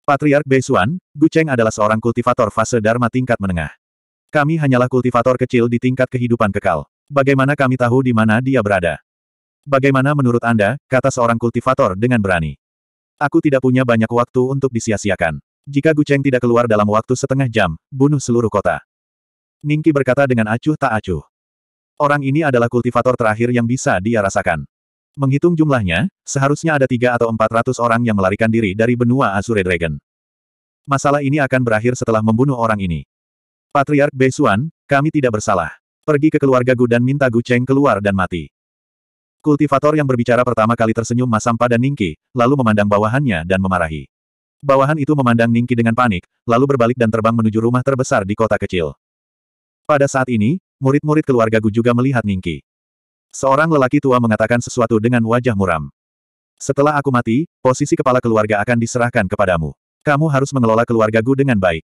Patriark Beisuan, Guceng adalah seorang kultivator fase Dharma tingkat menengah. Kami hanyalah kultivator kecil di tingkat kehidupan kekal. Bagaimana kami tahu di mana dia berada? Bagaimana menurut Anda, kata seorang kultivator dengan berani. Aku tidak punya banyak waktu untuk disia-siakan. Jika Guceng tidak keluar dalam waktu setengah jam, bunuh seluruh kota. Ningki berkata dengan acuh tak acuh. Orang ini adalah kultivator terakhir yang bisa dia rasakan. Menghitung jumlahnya, seharusnya ada tiga atau empat ratus orang yang melarikan diri dari benua Azure Dragon. Masalah ini akan berakhir setelah membunuh orang ini. Patriark Beisuan, kami tidak bersalah. Pergi ke keluarga Gu dan minta Gu Cheng keluar dan mati. Kultivator yang berbicara pertama kali tersenyum masam pada Ningki, lalu memandang bawahannya dan memarahi. Bawahan itu memandang Ningki dengan panik, lalu berbalik dan terbang menuju rumah terbesar di kota kecil. Pada saat ini, murid-murid keluarga Gu juga melihat Ningki. Seorang lelaki tua mengatakan sesuatu dengan wajah muram. Setelah aku mati, posisi kepala keluarga akan diserahkan kepadamu. Kamu harus mengelola keluarga Gu dengan baik.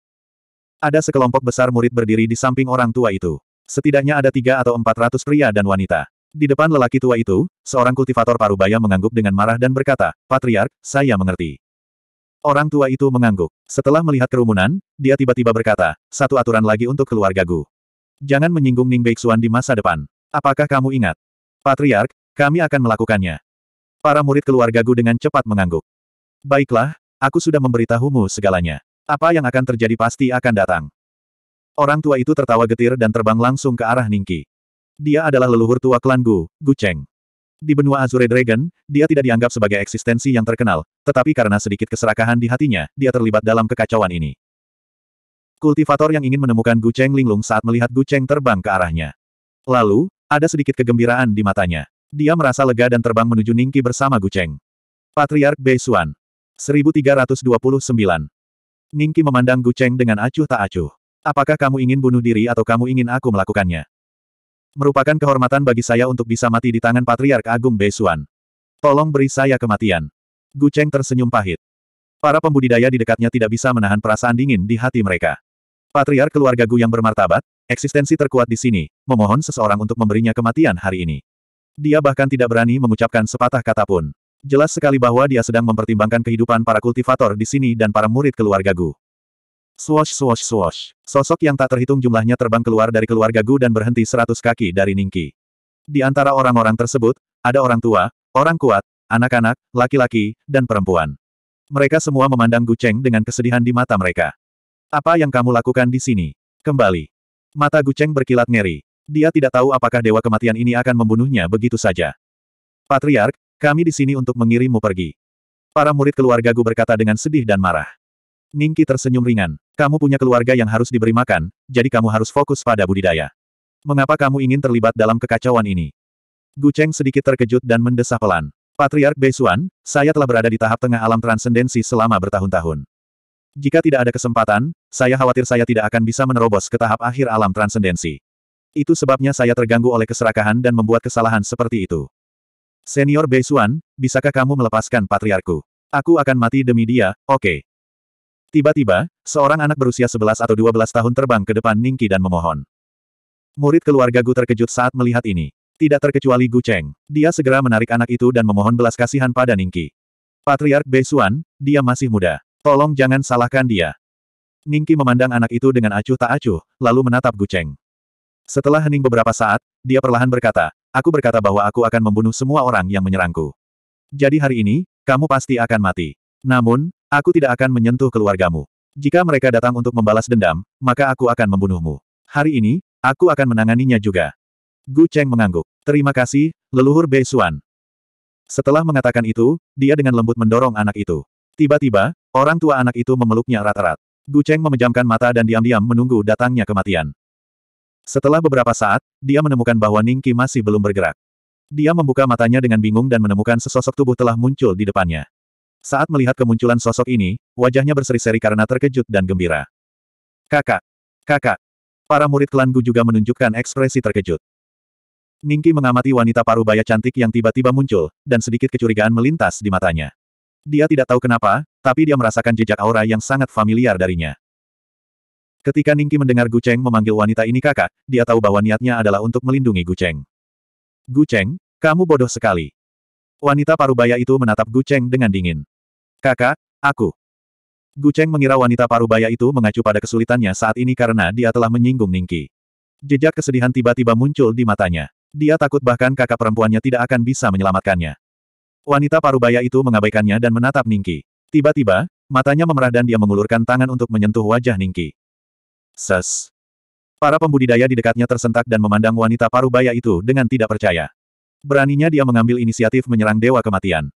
Ada sekelompok besar murid berdiri di samping orang tua itu. Setidaknya ada tiga atau empat ratus pria dan wanita. Di depan lelaki tua itu, seorang kultivator parubaya mengangguk dengan marah dan berkata, Patriark, saya mengerti. Orang tua itu mengangguk. Setelah melihat kerumunan, dia tiba-tiba berkata, satu aturan lagi untuk keluarga Gu. Jangan menyinggung Ning Beixuan di masa depan. Apakah kamu ingat? Patriark, kami akan melakukannya. Para murid keluarga Gu dengan cepat mengangguk. Baiklah, aku sudah memberitahumu segalanya. Apa yang akan terjadi pasti akan datang. Orang tua itu tertawa getir dan terbang langsung ke arah Ningki. Dia adalah leluhur tua klan Gu, Gu Cheng. Di benua Azure Dragon, dia tidak dianggap sebagai eksistensi yang terkenal, tetapi karena sedikit keserakahan di hatinya, dia terlibat dalam kekacauan ini. Kultivator yang ingin menemukan Gu Cheng linglung saat melihat Gu Cheng terbang ke arahnya. Lalu, ada sedikit kegembiraan di matanya. Dia merasa lega dan terbang menuju Ningki bersama Gu Cheng. Patriark Bei Beisuan. 1329. Ningki memandang Gu Cheng dengan acuh tak acuh. Apakah kamu ingin bunuh diri atau kamu ingin aku melakukannya? Merupakan kehormatan bagi saya untuk bisa mati di tangan Patriark Agung Bei Beisuan. Tolong beri saya kematian. Gu Cheng tersenyum pahit. Para pembudidaya di dekatnya tidak bisa menahan perasaan dingin di hati mereka. Patriar keluarga Gu yang bermartabat, eksistensi terkuat di sini, memohon seseorang untuk memberinya kematian hari ini. Dia bahkan tidak berani mengucapkan sepatah kata pun. Jelas sekali bahwa dia sedang mempertimbangkan kehidupan para kultivator di sini dan para murid keluarga Gu. Swosh swosh swosh. Sosok yang tak terhitung jumlahnya terbang keluar dari keluarga Gu dan berhenti seratus kaki dari Ningki. Di antara orang-orang tersebut, ada orang tua, orang kuat, anak-anak, laki-laki, dan perempuan. Mereka semua memandang Gu Cheng dengan kesedihan di mata mereka. Apa yang kamu lakukan di sini? Kembali. Mata Gu Cheng berkilat ngeri. Dia tidak tahu apakah dewa kematian ini akan membunuhnya begitu saja. Patriark, kami di sini untuk mengirimmu pergi. Para murid keluarga Gu berkata dengan sedih dan marah. Ningki tersenyum ringan. Kamu punya keluarga yang harus diberi makan, jadi kamu harus fokus pada budidaya. Mengapa kamu ingin terlibat dalam kekacauan ini? Gu Cheng sedikit terkejut dan mendesah pelan. Patriark Beisuan, saya telah berada di tahap tengah alam transendensi selama bertahun-tahun. Jika tidak ada kesempatan, saya khawatir saya tidak akan bisa menerobos ke tahap akhir alam transendensi. Itu sebabnya saya terganggu oleh keserakahan dan membuat kesalahan seperti itu. Senior Beisuan, bisakah kamu melepaskan patriarku? Aku akan mati demi dia, oke. Okay. Tiba-tiba, seorang anak berusia 11 atau 12 tahun terbang ke depan Ningki dan memohon. Murid keluarga Gu terkejut saat melihat ini. Tidak terkecuali Gu Cheng. Dia segera menarik anak itu dan memohon belas kasihan pada Ningki. Patriark Beisuan, dia masih muda. Tolong jangan salahkan dia. Ningki memandang anak itu dengan acuh tak acuh, lalu menatap Gu Cheng. Setelah hening beberapa saat, dia perlahan berkata, aku berkata bahwa aku akan membunuh semua orang yang menyerangku. Jadi hari ini, kamu pasti akan mati. Namun, aku tidak akan menyentuh keluargamu. Jika mereka datang untuk membalas dendam, maka aku akan membunuhmu. Hari ini, aku akan menanganinya juga. Gu Cheng mengangguk. Terima kasih, leluhur Bei Xuan. Setelah mengatakan itu, dia dengan lembut mendorong anak itu. Tiba-tiba, Orang tua anak itu memeluknya erat-erat. Gu Cheng memejamkan mata dan diam-diam menunggu datangnya kematian. Setelah beberapa saat, dia menemukan bahwa Ning Qi masih belum bergerak. Dia membuka matanya dengan bingung dan menemukan sesosok tubuh telah muncul di depannya. Saat melihat kemunculan sosok ini, wajahnya berseri-seri karena terkejut dan gembira. Kakak! Kakak! Para murid klan Gu juga menunjukkan ekspresi terkejut. Ningki mengamati wanita paruh baya cantik yang tiba-tiba muncul, dan sedikit kecurigaan melintas di matanya. Dia tidak tahu kenapa, tapi dia merasakan jejak aura yang sangat familiar darinya. Ketika Ningki mendengar Gu Cheng memanggil wanita ini kakak, dia tahu bahwa niatnya adalah untuk melindungi Gu Cheng. Gu Cheng, kamu bodoh sekali. Wanita parubaya itu menatap Gu Cheng dengan dingin. Kakak, aku. Gu Cheng mengira wanita parubaya itu mengacu pada kesulitannya saat ini karena dia telah menyinggung Ningki. Jejak kesedihan tiba-tiba muncul di matanya. Dia takut bahkan kakak perempuannya tidak akan bisa menyelamatkannya. Wanita parubaya itu mengabaikannya dan menatap Ningki. Tiba-tiba, matanya memerah dan dia mengulurkan tangan untuk menyentuh wajah Ningki. Ses. Para pembudidaya di dekatnya tersentak dan memandang wanita parubaya itu dengan tidak percaya. Beraninya dia mengambil inisiatif menyerang Dewa Kematian.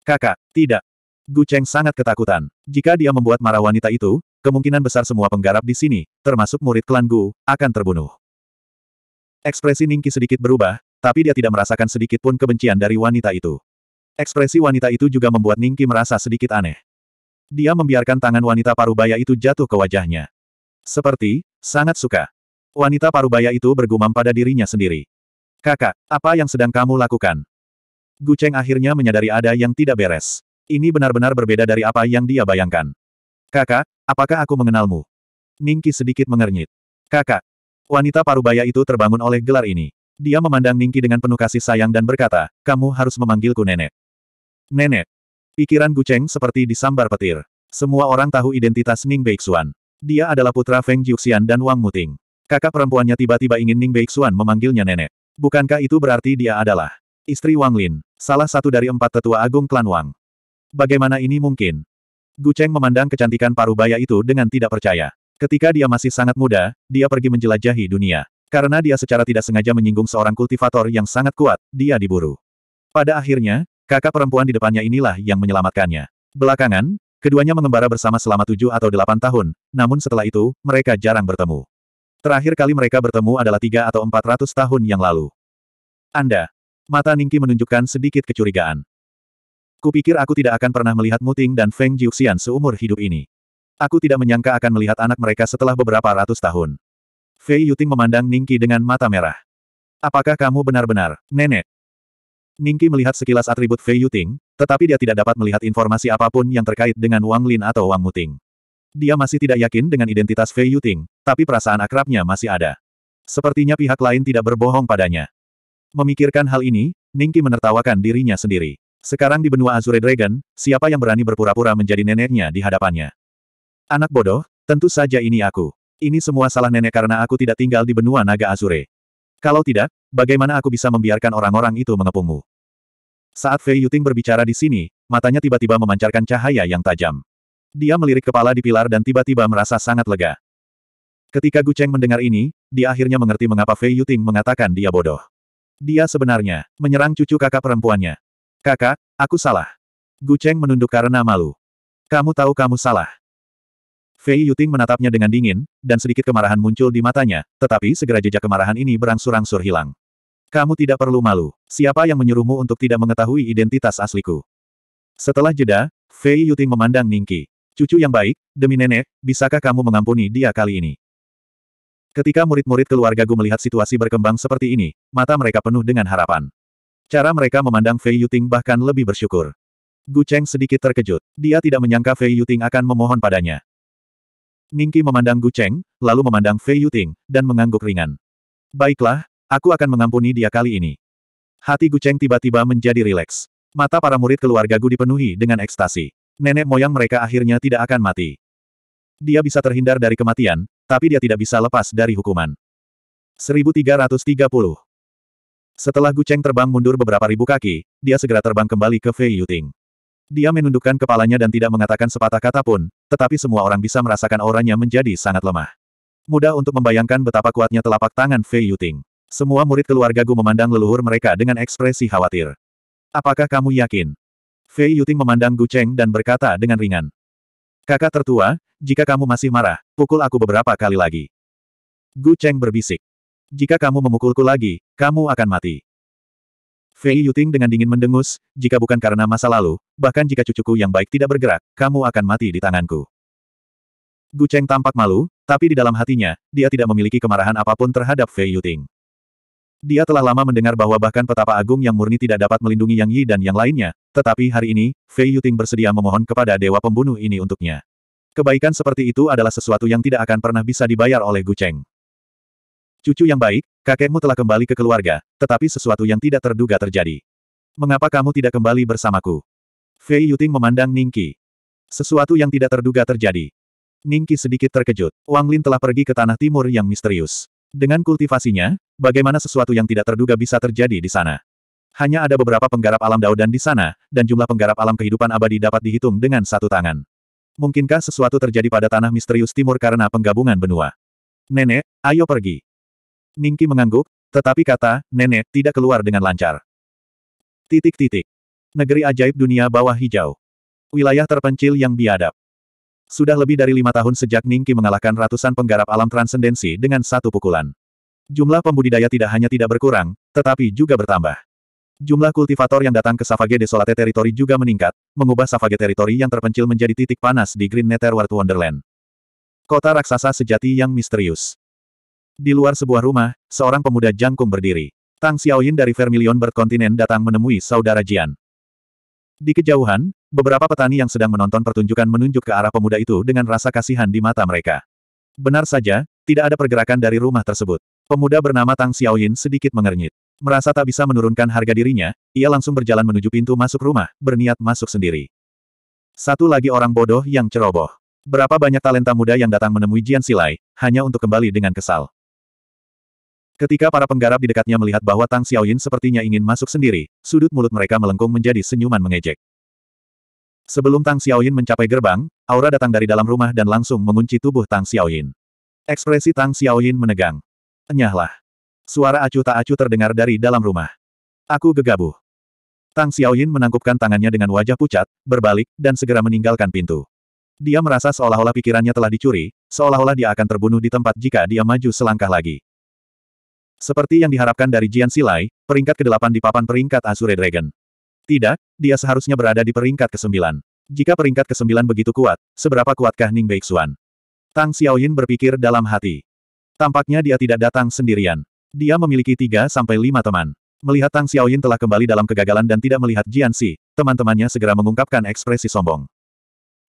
Kakak, tidak. Gu Cheng sangat ketakutan. Jika dia membuat marah wanita itu, kemungkinan besar semua penggarap di sini, termasuk murid klan Gu, akan terbunuh. Ekspresi Ningki sedikit berubah, tapi dia tidak merasakan sedikit pun kebencian dari wanita itu. Ekspresi wanita itu juga membuat Ningki merasa sedikit aneh. Dia membiarkan tangan wanita parubaya itu jatuh ke wajahnya. Seperti, sangat suka. Wanita parubaya itu bergumam pada dirinya sendiri. Kakak, apa yang sedang kamu lakukan? Guceng akhirnya menyadari ada yang tidak beres. Ini benar-benar berbeda dari apa yang dia bayangkan. Kakak, apakah aku mengenalmu? Ningki sedikit mengernyit. Kakak, wanita parubaya itu terbangun oleh gelar ini. Dia memandang Ningki dengan penuh kasih sayang dan berkata, kamu harus memanggilku nenek. Nenek. Pikiran Gu Cheng seperti disambar petir. Semua orang tahu identitas Ning Beixuan. Dia adalah putra Feng Jiuxian dan Wang Muting. Kakak perempuannya tiba-tiba ingin Ning Beixuan memanggilnya nenek. Bukankah itu berarti dia adalah istri Wang Lin, salah satu dari empat tetua agung klan Wang? Bagaimana ini mungkin? Gu Cheng memandang kecantikan parubaya itu dengan tidak percaya. Ketika dia masih sangat muda, dia pergi menjelajahi dunia. Karena dia secara tidak sengaja menyinggung seorang kultivator yang sangat kuat, dia diburu. Pada akhirnya, Kakak perempuan di depannya inilah yang menyelamatkannya. Belakangan, keduanya mengembara bersama selama tujuh atau delapan tahun, namun setelah itu, mereka jarang bertemu. Terakhir kali mereka bertemu adalah tiga atau empat ratus tahun yang lalu. Anda. Mata Ningki menunjukkan sedikit kecurigaan. Kupikir aku tidak akan pernah melihat Muting dan Feng Jiuxian seumur hidup ini. Aku tidak menyangka akan melihat anak mereka setelah beberapa ratus tahun. Fei Yuting memandang Ningki dengan mata merah. Apakah kamu benar-benar, nenek? Ningki melihat sekilas atribut Fei Yuting, tetapi dia tidak dapat melihat informasi apapun yang terkait dengan Wang Lin atau Wang Muting. Dia masih tidak yakin dengan identitas Fei Yuting, tapi perasaan akrabnya masih ada. Sepertinya pihak lain tidak berbohong padanya. Memikirkan hal ini, Ningki menertawakan dirinya sendiri. Sekarang di benua Azure Dragon, siapa yang berani berpura-pura menjadi neneknya di hadapannya? Anak bodoh, tentu saja ini aku. Ini semua salah nenek karena aku tidak tinggal di benua naga Azure. Kalau tidak, bagaimana aku bisa membiarkan orang-orang itu mengepungmu? Saat Fei Yuting berbicara di sini, matanya tiba-tiba memancarkan cahaya yang tajam. Dia melirik kepala di pilar dan tiba-tiba merasa sangat lega. Ketika Gu Cheng mendengar ini, dia akhirnya mengerti mengapa Fei Yuting mengatakan dia bodoh. Dia sebenarnya menyerang cucu kakak perempuannya. Kakak, aku salah. Gu Cheng menunduk karena malu. Kamu tahu kamu salah. Fei Yuting menatapnya dengan dingin, dan sedikit kemarahan muncul di matanya, tetapi segera jejak kemarahan ini berangsur-angsur hilang. Kamu tidak perlu malu. Siapa yang menyuruhmu untuk tidak mengetahui identitas asliku? Setelah jeda, Fei Yuting memandang Ningki. Cucu yang baik, demi nenek, bisakah kamu mengampuni dia kali ini? Ketika murid-murid keluarga Gu melihat situasi berkembang seperti ini, mata mereka penuh dengan harapan. Cara mereka memandang Fei Yuting bahkan lebih bersyukur. Gu Cheng sedikit terkejut. Dia tidak menyangka Fei Yuting akan memohon padanya. Ningki memandang Gu Cheng, lalu memandang Fei Yuting, dan mengangguk ringan. Baiklah, Aku akan mengampuni dia kali ini. Hati Guceng tiba-tiba menjadi rileks. Mata para murid keluarga Gu dipenuhi dengan ekstasi. Nenek moyang mereka akhirnya tidak akan mati. Dia bisa terhindar dari kematian, tapi dia tidak bisa lepas dari hukuman. 1330 Setelah Guceng terbang mundur beberapa ribu kaki, dia segera terbang kembali ke Fei Yuting. Dia menundukkan kepalanya dan tidak mengatakan sepatah kata pun, tetapi semua orang bisa merasakan auranya menjadi sangat lemah. Mudah untuk membayangkan betapa kuatnya telapak tangan Fei Yuting. Semua murid keluarga Gu memandang leluhur mereka dengan ekspresi khawatir. Apakah kamu yakin? Fei Yuting memandang Gu Cheng dan berkata dengan ringan. Kakak tertua, jika kamu masih marah, pukul aku beberapa kali lagi. Gu Cheng berbisik. Jika kamu memukulku lagi, kamu akan mati. Fei Yuting dengan dingin mendengus, jika bukan karena masa lalu, bahkan jika cucuku yang baik tidak bergerak, kamu akan mati di tanganku. Gu Cheng tampak malu, tapi di dalam hatinya, dia tidak memiliki kemarahan apapun terhadap Fei Yuting. Dia telah lama mendengar bahwa bahkan petapa agung yang murni tidak dapat melindungi Yang Yi dan yang lainnya, tetapi hari ini, Fei Yuting bersedia memohon kepada dewa pembunuh ini untuknya. Kebaikan seperti itu adalah sesuatu yang tidak akan pernah bisa dibayar oleh Gu Cheng. Cucu yang baik, kakekmu telah kembali ke keluarga, tetapi sesuatu yang tidak terduga terjadi. Mengapa kamu tidak kembali bersamaku? Fei Yuting memandang Ningki. Sesuatu yang tidak terduga terjadi. Ningki sedikit terkejut. Wang Lin telah pergi ke tanah timur yang misterius. Dengan kultivasinya, bagaimana sesuatu yang tidak terduga bisa terjadi di sana? Hanya ada beberapa penggarap alam daudan di sana, dan jumlah penggarap alam kehidupan abadi dapat dihitung dengan satu tangan. Mungkinkah sesuatu terjadi pada tanah misterius timur karena penggabungan benua? Nenek, ayo pergi. Ningki mengangguk, tetapi kata, nenek, tidak keluar dengan lancar. Titik-titik. Negeri ajaib dunia bawah hijau. Wilayah terpencil yang biadab. Sudah lebih dari lima tahun sejak Ningki mengalahkan ratusan penggarap alam transendensi dengan satu pukulan. Jumlah pembudidaya tidak hanya tidak berkurang, tetapi juga bertambah. Jumlah kultivator yang datang ke Savage Desolate Territory juga meningkat, mengubah Savage Territory yang terpencil menjadi titik panas di Green Netherworld Wonderland. Kota raksasa sejati yang misterius. Di luar sebuah rumah, seorang pemuda jangkung berdiri. Tang Xiaoyin dari Vermilion berkontinen datang menemui saudara Jian. Di kejauhan, beberapa petani yang sedang menonton pertunjukan menunjuk ke arah pemuda itu dengan rasa kasihan di mata mereka. Benar saja, tidak ada pergerakan dari rumah tersebut. Pemuda bernama Tang Xiaoyin sedikit mengernyit. Merasa tak bisa menurunkan harga dirinya, ia langsung berjalan menuju pintu masuk rumah, berniat masuk sendiri. Satu lagi orang bodoh yang ceroboh. Berapa banyak talenta muda yang datang menemui Jian Silai, hanya untuk kembali dengan kesal. Ketika para penggarap di dekatnya melihat bahwa Tang Xiaoyin sepertinya ingin masuk sendiri, sudut mulut mereka melengkung menjadi senyuman mengejek. Sebelum Tang Xiaoyin mencapai gerbang, aura datang dari dalam rumah dan langsung mengunci tubuh Tang Xiaoyin. Ekspresi Tang Xiaoyin menegang. Enyahlah. Suara acuh tak acuh terdengar dari dalam rumah. Aku gegabah. Tang Xiaoyin menangkupkan tangannya dengan wajah pucat, berbalik, dan segera meninggalkan pintu. Dia merasa seolah-olah pikirannya telah dicuri, seolah-olah dia akan terbunuh di tempat jika dia maju selangkah lagi. Seperti yang diharapkan dari Jian Silai, peringkat ke-8 di papan peringkat Azure Dragon. Tidak, dia seharusnya berada di peringkat ke-9. Jika peringkat ke-9 begitu kuat, seberapa kuatkah Ning Beixuan? Tang Xiaoyin berpikir dalam hati. Tampaknya dia tidak datang sendirian. Dia memiliki 3 sampai 5 teman. Melihat Tang Xiaoyin telah kembali dalam kegagalan dan tidak melihat Jian Si, teman-temannya segera mengungkapkan ekspresi sombong.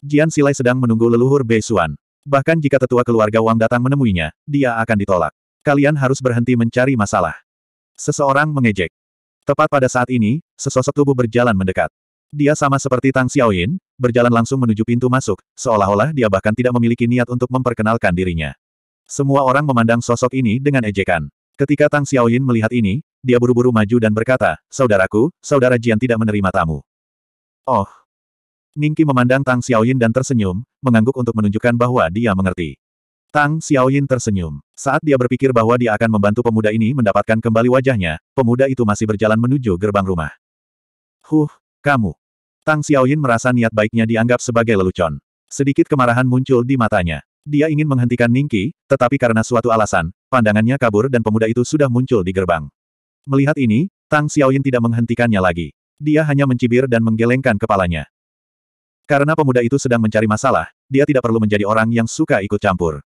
Jian Silai sedang menunggu leluhur Beixuan. Bahkan jika tetua keluarga Wang datang menemuinya, dia akan ditolak. Kalian harus berhenti mencari masalah. Seseorang mengejek. Tepat pada saat ini, sesosok tubuh berjalan mendekat. Dia sama seperti Tang Xiaoyin, berjalan langsung menuju pintu masuk, seolah-olah dia bahkan tidak memiliki niat untuk memperkenalkan dirinya. Semua orang memandang sosok ini dengan ejekan. Ketika Tang Xiaoyin melihat ini, dia buru-buru maju dan berkata, Saudaraku, Saudara Jian tidak menerima tamu. Oh. Ningki memandang Tang Xiaoyin dan tersenyum, mengangguk untuk menunjukkan bahwa dia mengerti. Tang Xiaoyin tersenyum. Saat dia berpikir bahwa dia akan membantu pemuda ini mendapatkan kembali wajahnya, pemuda itu masih berjalan menuju gerbang rumah. Huh, kamu. Tang Xiaoyin merasa niat baiknya dianggap sebagai lelucon. Sedikit kemarahan muncul di matanya. Dia ingin menghentikan Ningki, tetapi karena suatu alasan, pandangannya kabur dan pemuda itu sudah muncul di gerbang. Melihat ini, Tang Xiaoyin tidak menghentikannya lagi. Dia hanya mencibir dan menggelengkan kepalanya. Karena pemuda itu sedang mencari masalah, dia tidak perlu menjadi orang yang suka ikut campur.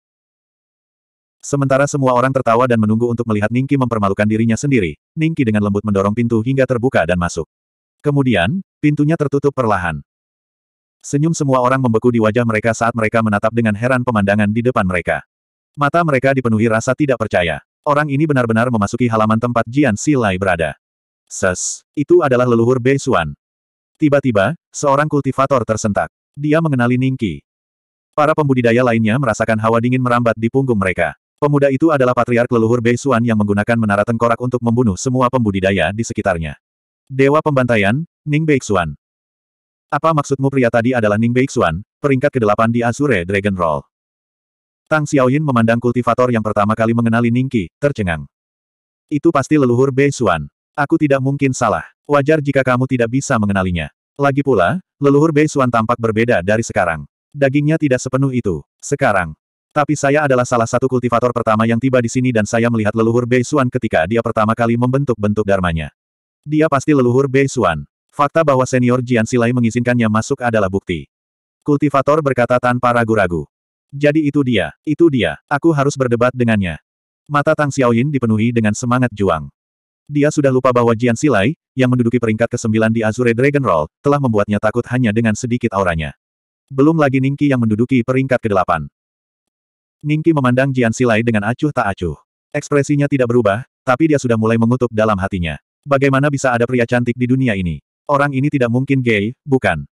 Sementara semua orang tertawa dan menunggu untuk melihat Ningki mempermalukan dirinya sendiri, Ningki dengan lembut mendorong pintu hingga terbuka dan masuk. Kemudian, pintunya tertutup perlahan. Senyum semua orang membeku di wajah mereka saat mereka menatap dengan heran pemandangan di depan mereka. Mata mereka dipenuhi rasa tidak percaya. Orang ini benar-benar memasuki halaman tempat Jian Silai berada. Ses, itu adalah leluhur Bei Xuan. Tiba-tiba, seorang kultivator tersentak. Dia mengenali Ningki. Para pembudidaya lainnya merasakan hawa dingin merambat di punggung mereka. Pemuda itu adalah patriark leluhur Bei Beisuan yang menggunakan menara tengkorak untuk membunuh semua pembudidaya di sekitarnya. Dewa Pembantaian, Ning Bei Xuan. Apa maksudmu pria tadi adalah Ning Bei Xuan, peringkat ke-8 di Azure Dragon Roll? Tang Xiaoyin memandang kultivator yang pertama kali mengenali Ning Qi, tercengang. Itu pasti leluhur Bei Xuan. Aku tidak mungkin salah. Wajar jika kamu tidak bisa mengenalinya. Lagi pula, leluhur Bei Xuan tampak berbeda dari sekarang. Dagingnya tidak sepenuh itu. Sekarang, tapi saya adalah salah satu kultivator pertama yang tiba di sini dan saya melihat leluhur Bei Xuan ketika dia pertama kali membentuk bentuk dharmanya. Dia pasti leluhur Bei Xuan. Fakta bahwa senior Jian Silai mengizinkannya masuk adalah bukti. Kultivator berkata tanpa ragu-ragu. Jadi itu dia, itu dia, aku harus berdebat dengannya. Mata Tang Xiaoyin dipenuhi dengan semangat juang. Dia sudah lupa bahwa Jian Silai, yang menduduki peringkat ke-9 di Azure Dragon Roll, telah membuatnya takut hanya dengan sedikit auranya. Belum lagi Ningki yang menduduki peringkat ke-8. Ningki memandang Jian Silai dengan acuh tak acuh. Ekspresinya tidak berubah, tapi dia sudah mulai mengutuk dalam hatinya. Bagaimana bisa ada pria cantik di dunia ini? Orang ini tidak mungkin gay, bukan?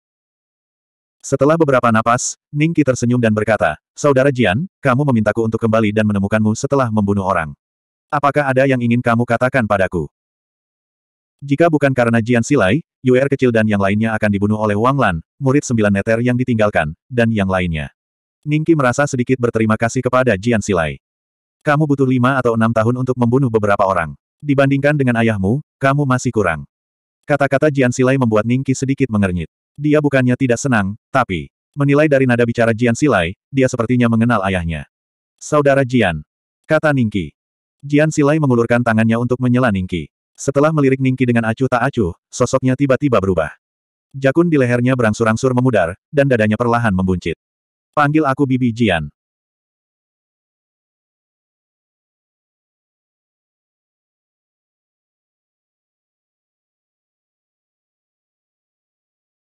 Setelah beberapa napas, Ningki tersenyum dan berkata, Saudara Jian, kamu memintaku untuk kembali dan menemukanmu setelah membunuh orang. Apakah ada yang ingin kamu katakan padaku? Jika bukan karena Jian Silai, Yuer kecil dan yang lainnya akan dibunuh oleh Wang Lan, murid sembilan neter yang ditinggalkan, dan yang lainnya. Ningki merasa sedikit berterima kasih kepada Jian Silai. Kamu butuh lima atau enam tahun untuk membunuh beberapa orang. Dibandingkan dengan ayahmu, kamu masih kurang. Kata-kata Jian Silai membuat Ningki sedikit mengernyit. Dia bukannya tidak senang, tapi, menilai dari nada bicara Jian Silai, dia sepertinya mengenal ayahnya. Saudara Jian. Kata Ningki. Jian Silai mengulurkan tangannya untuk menyela Ningki. Setelah melirik Ningki dengan acuh tak acuh, sosoknya tiba-tiba berubah. Jakun di lehernya berangsur-angsur memudar, dan dadanya perlahan membuncit. Panggil aku Bibi Jian.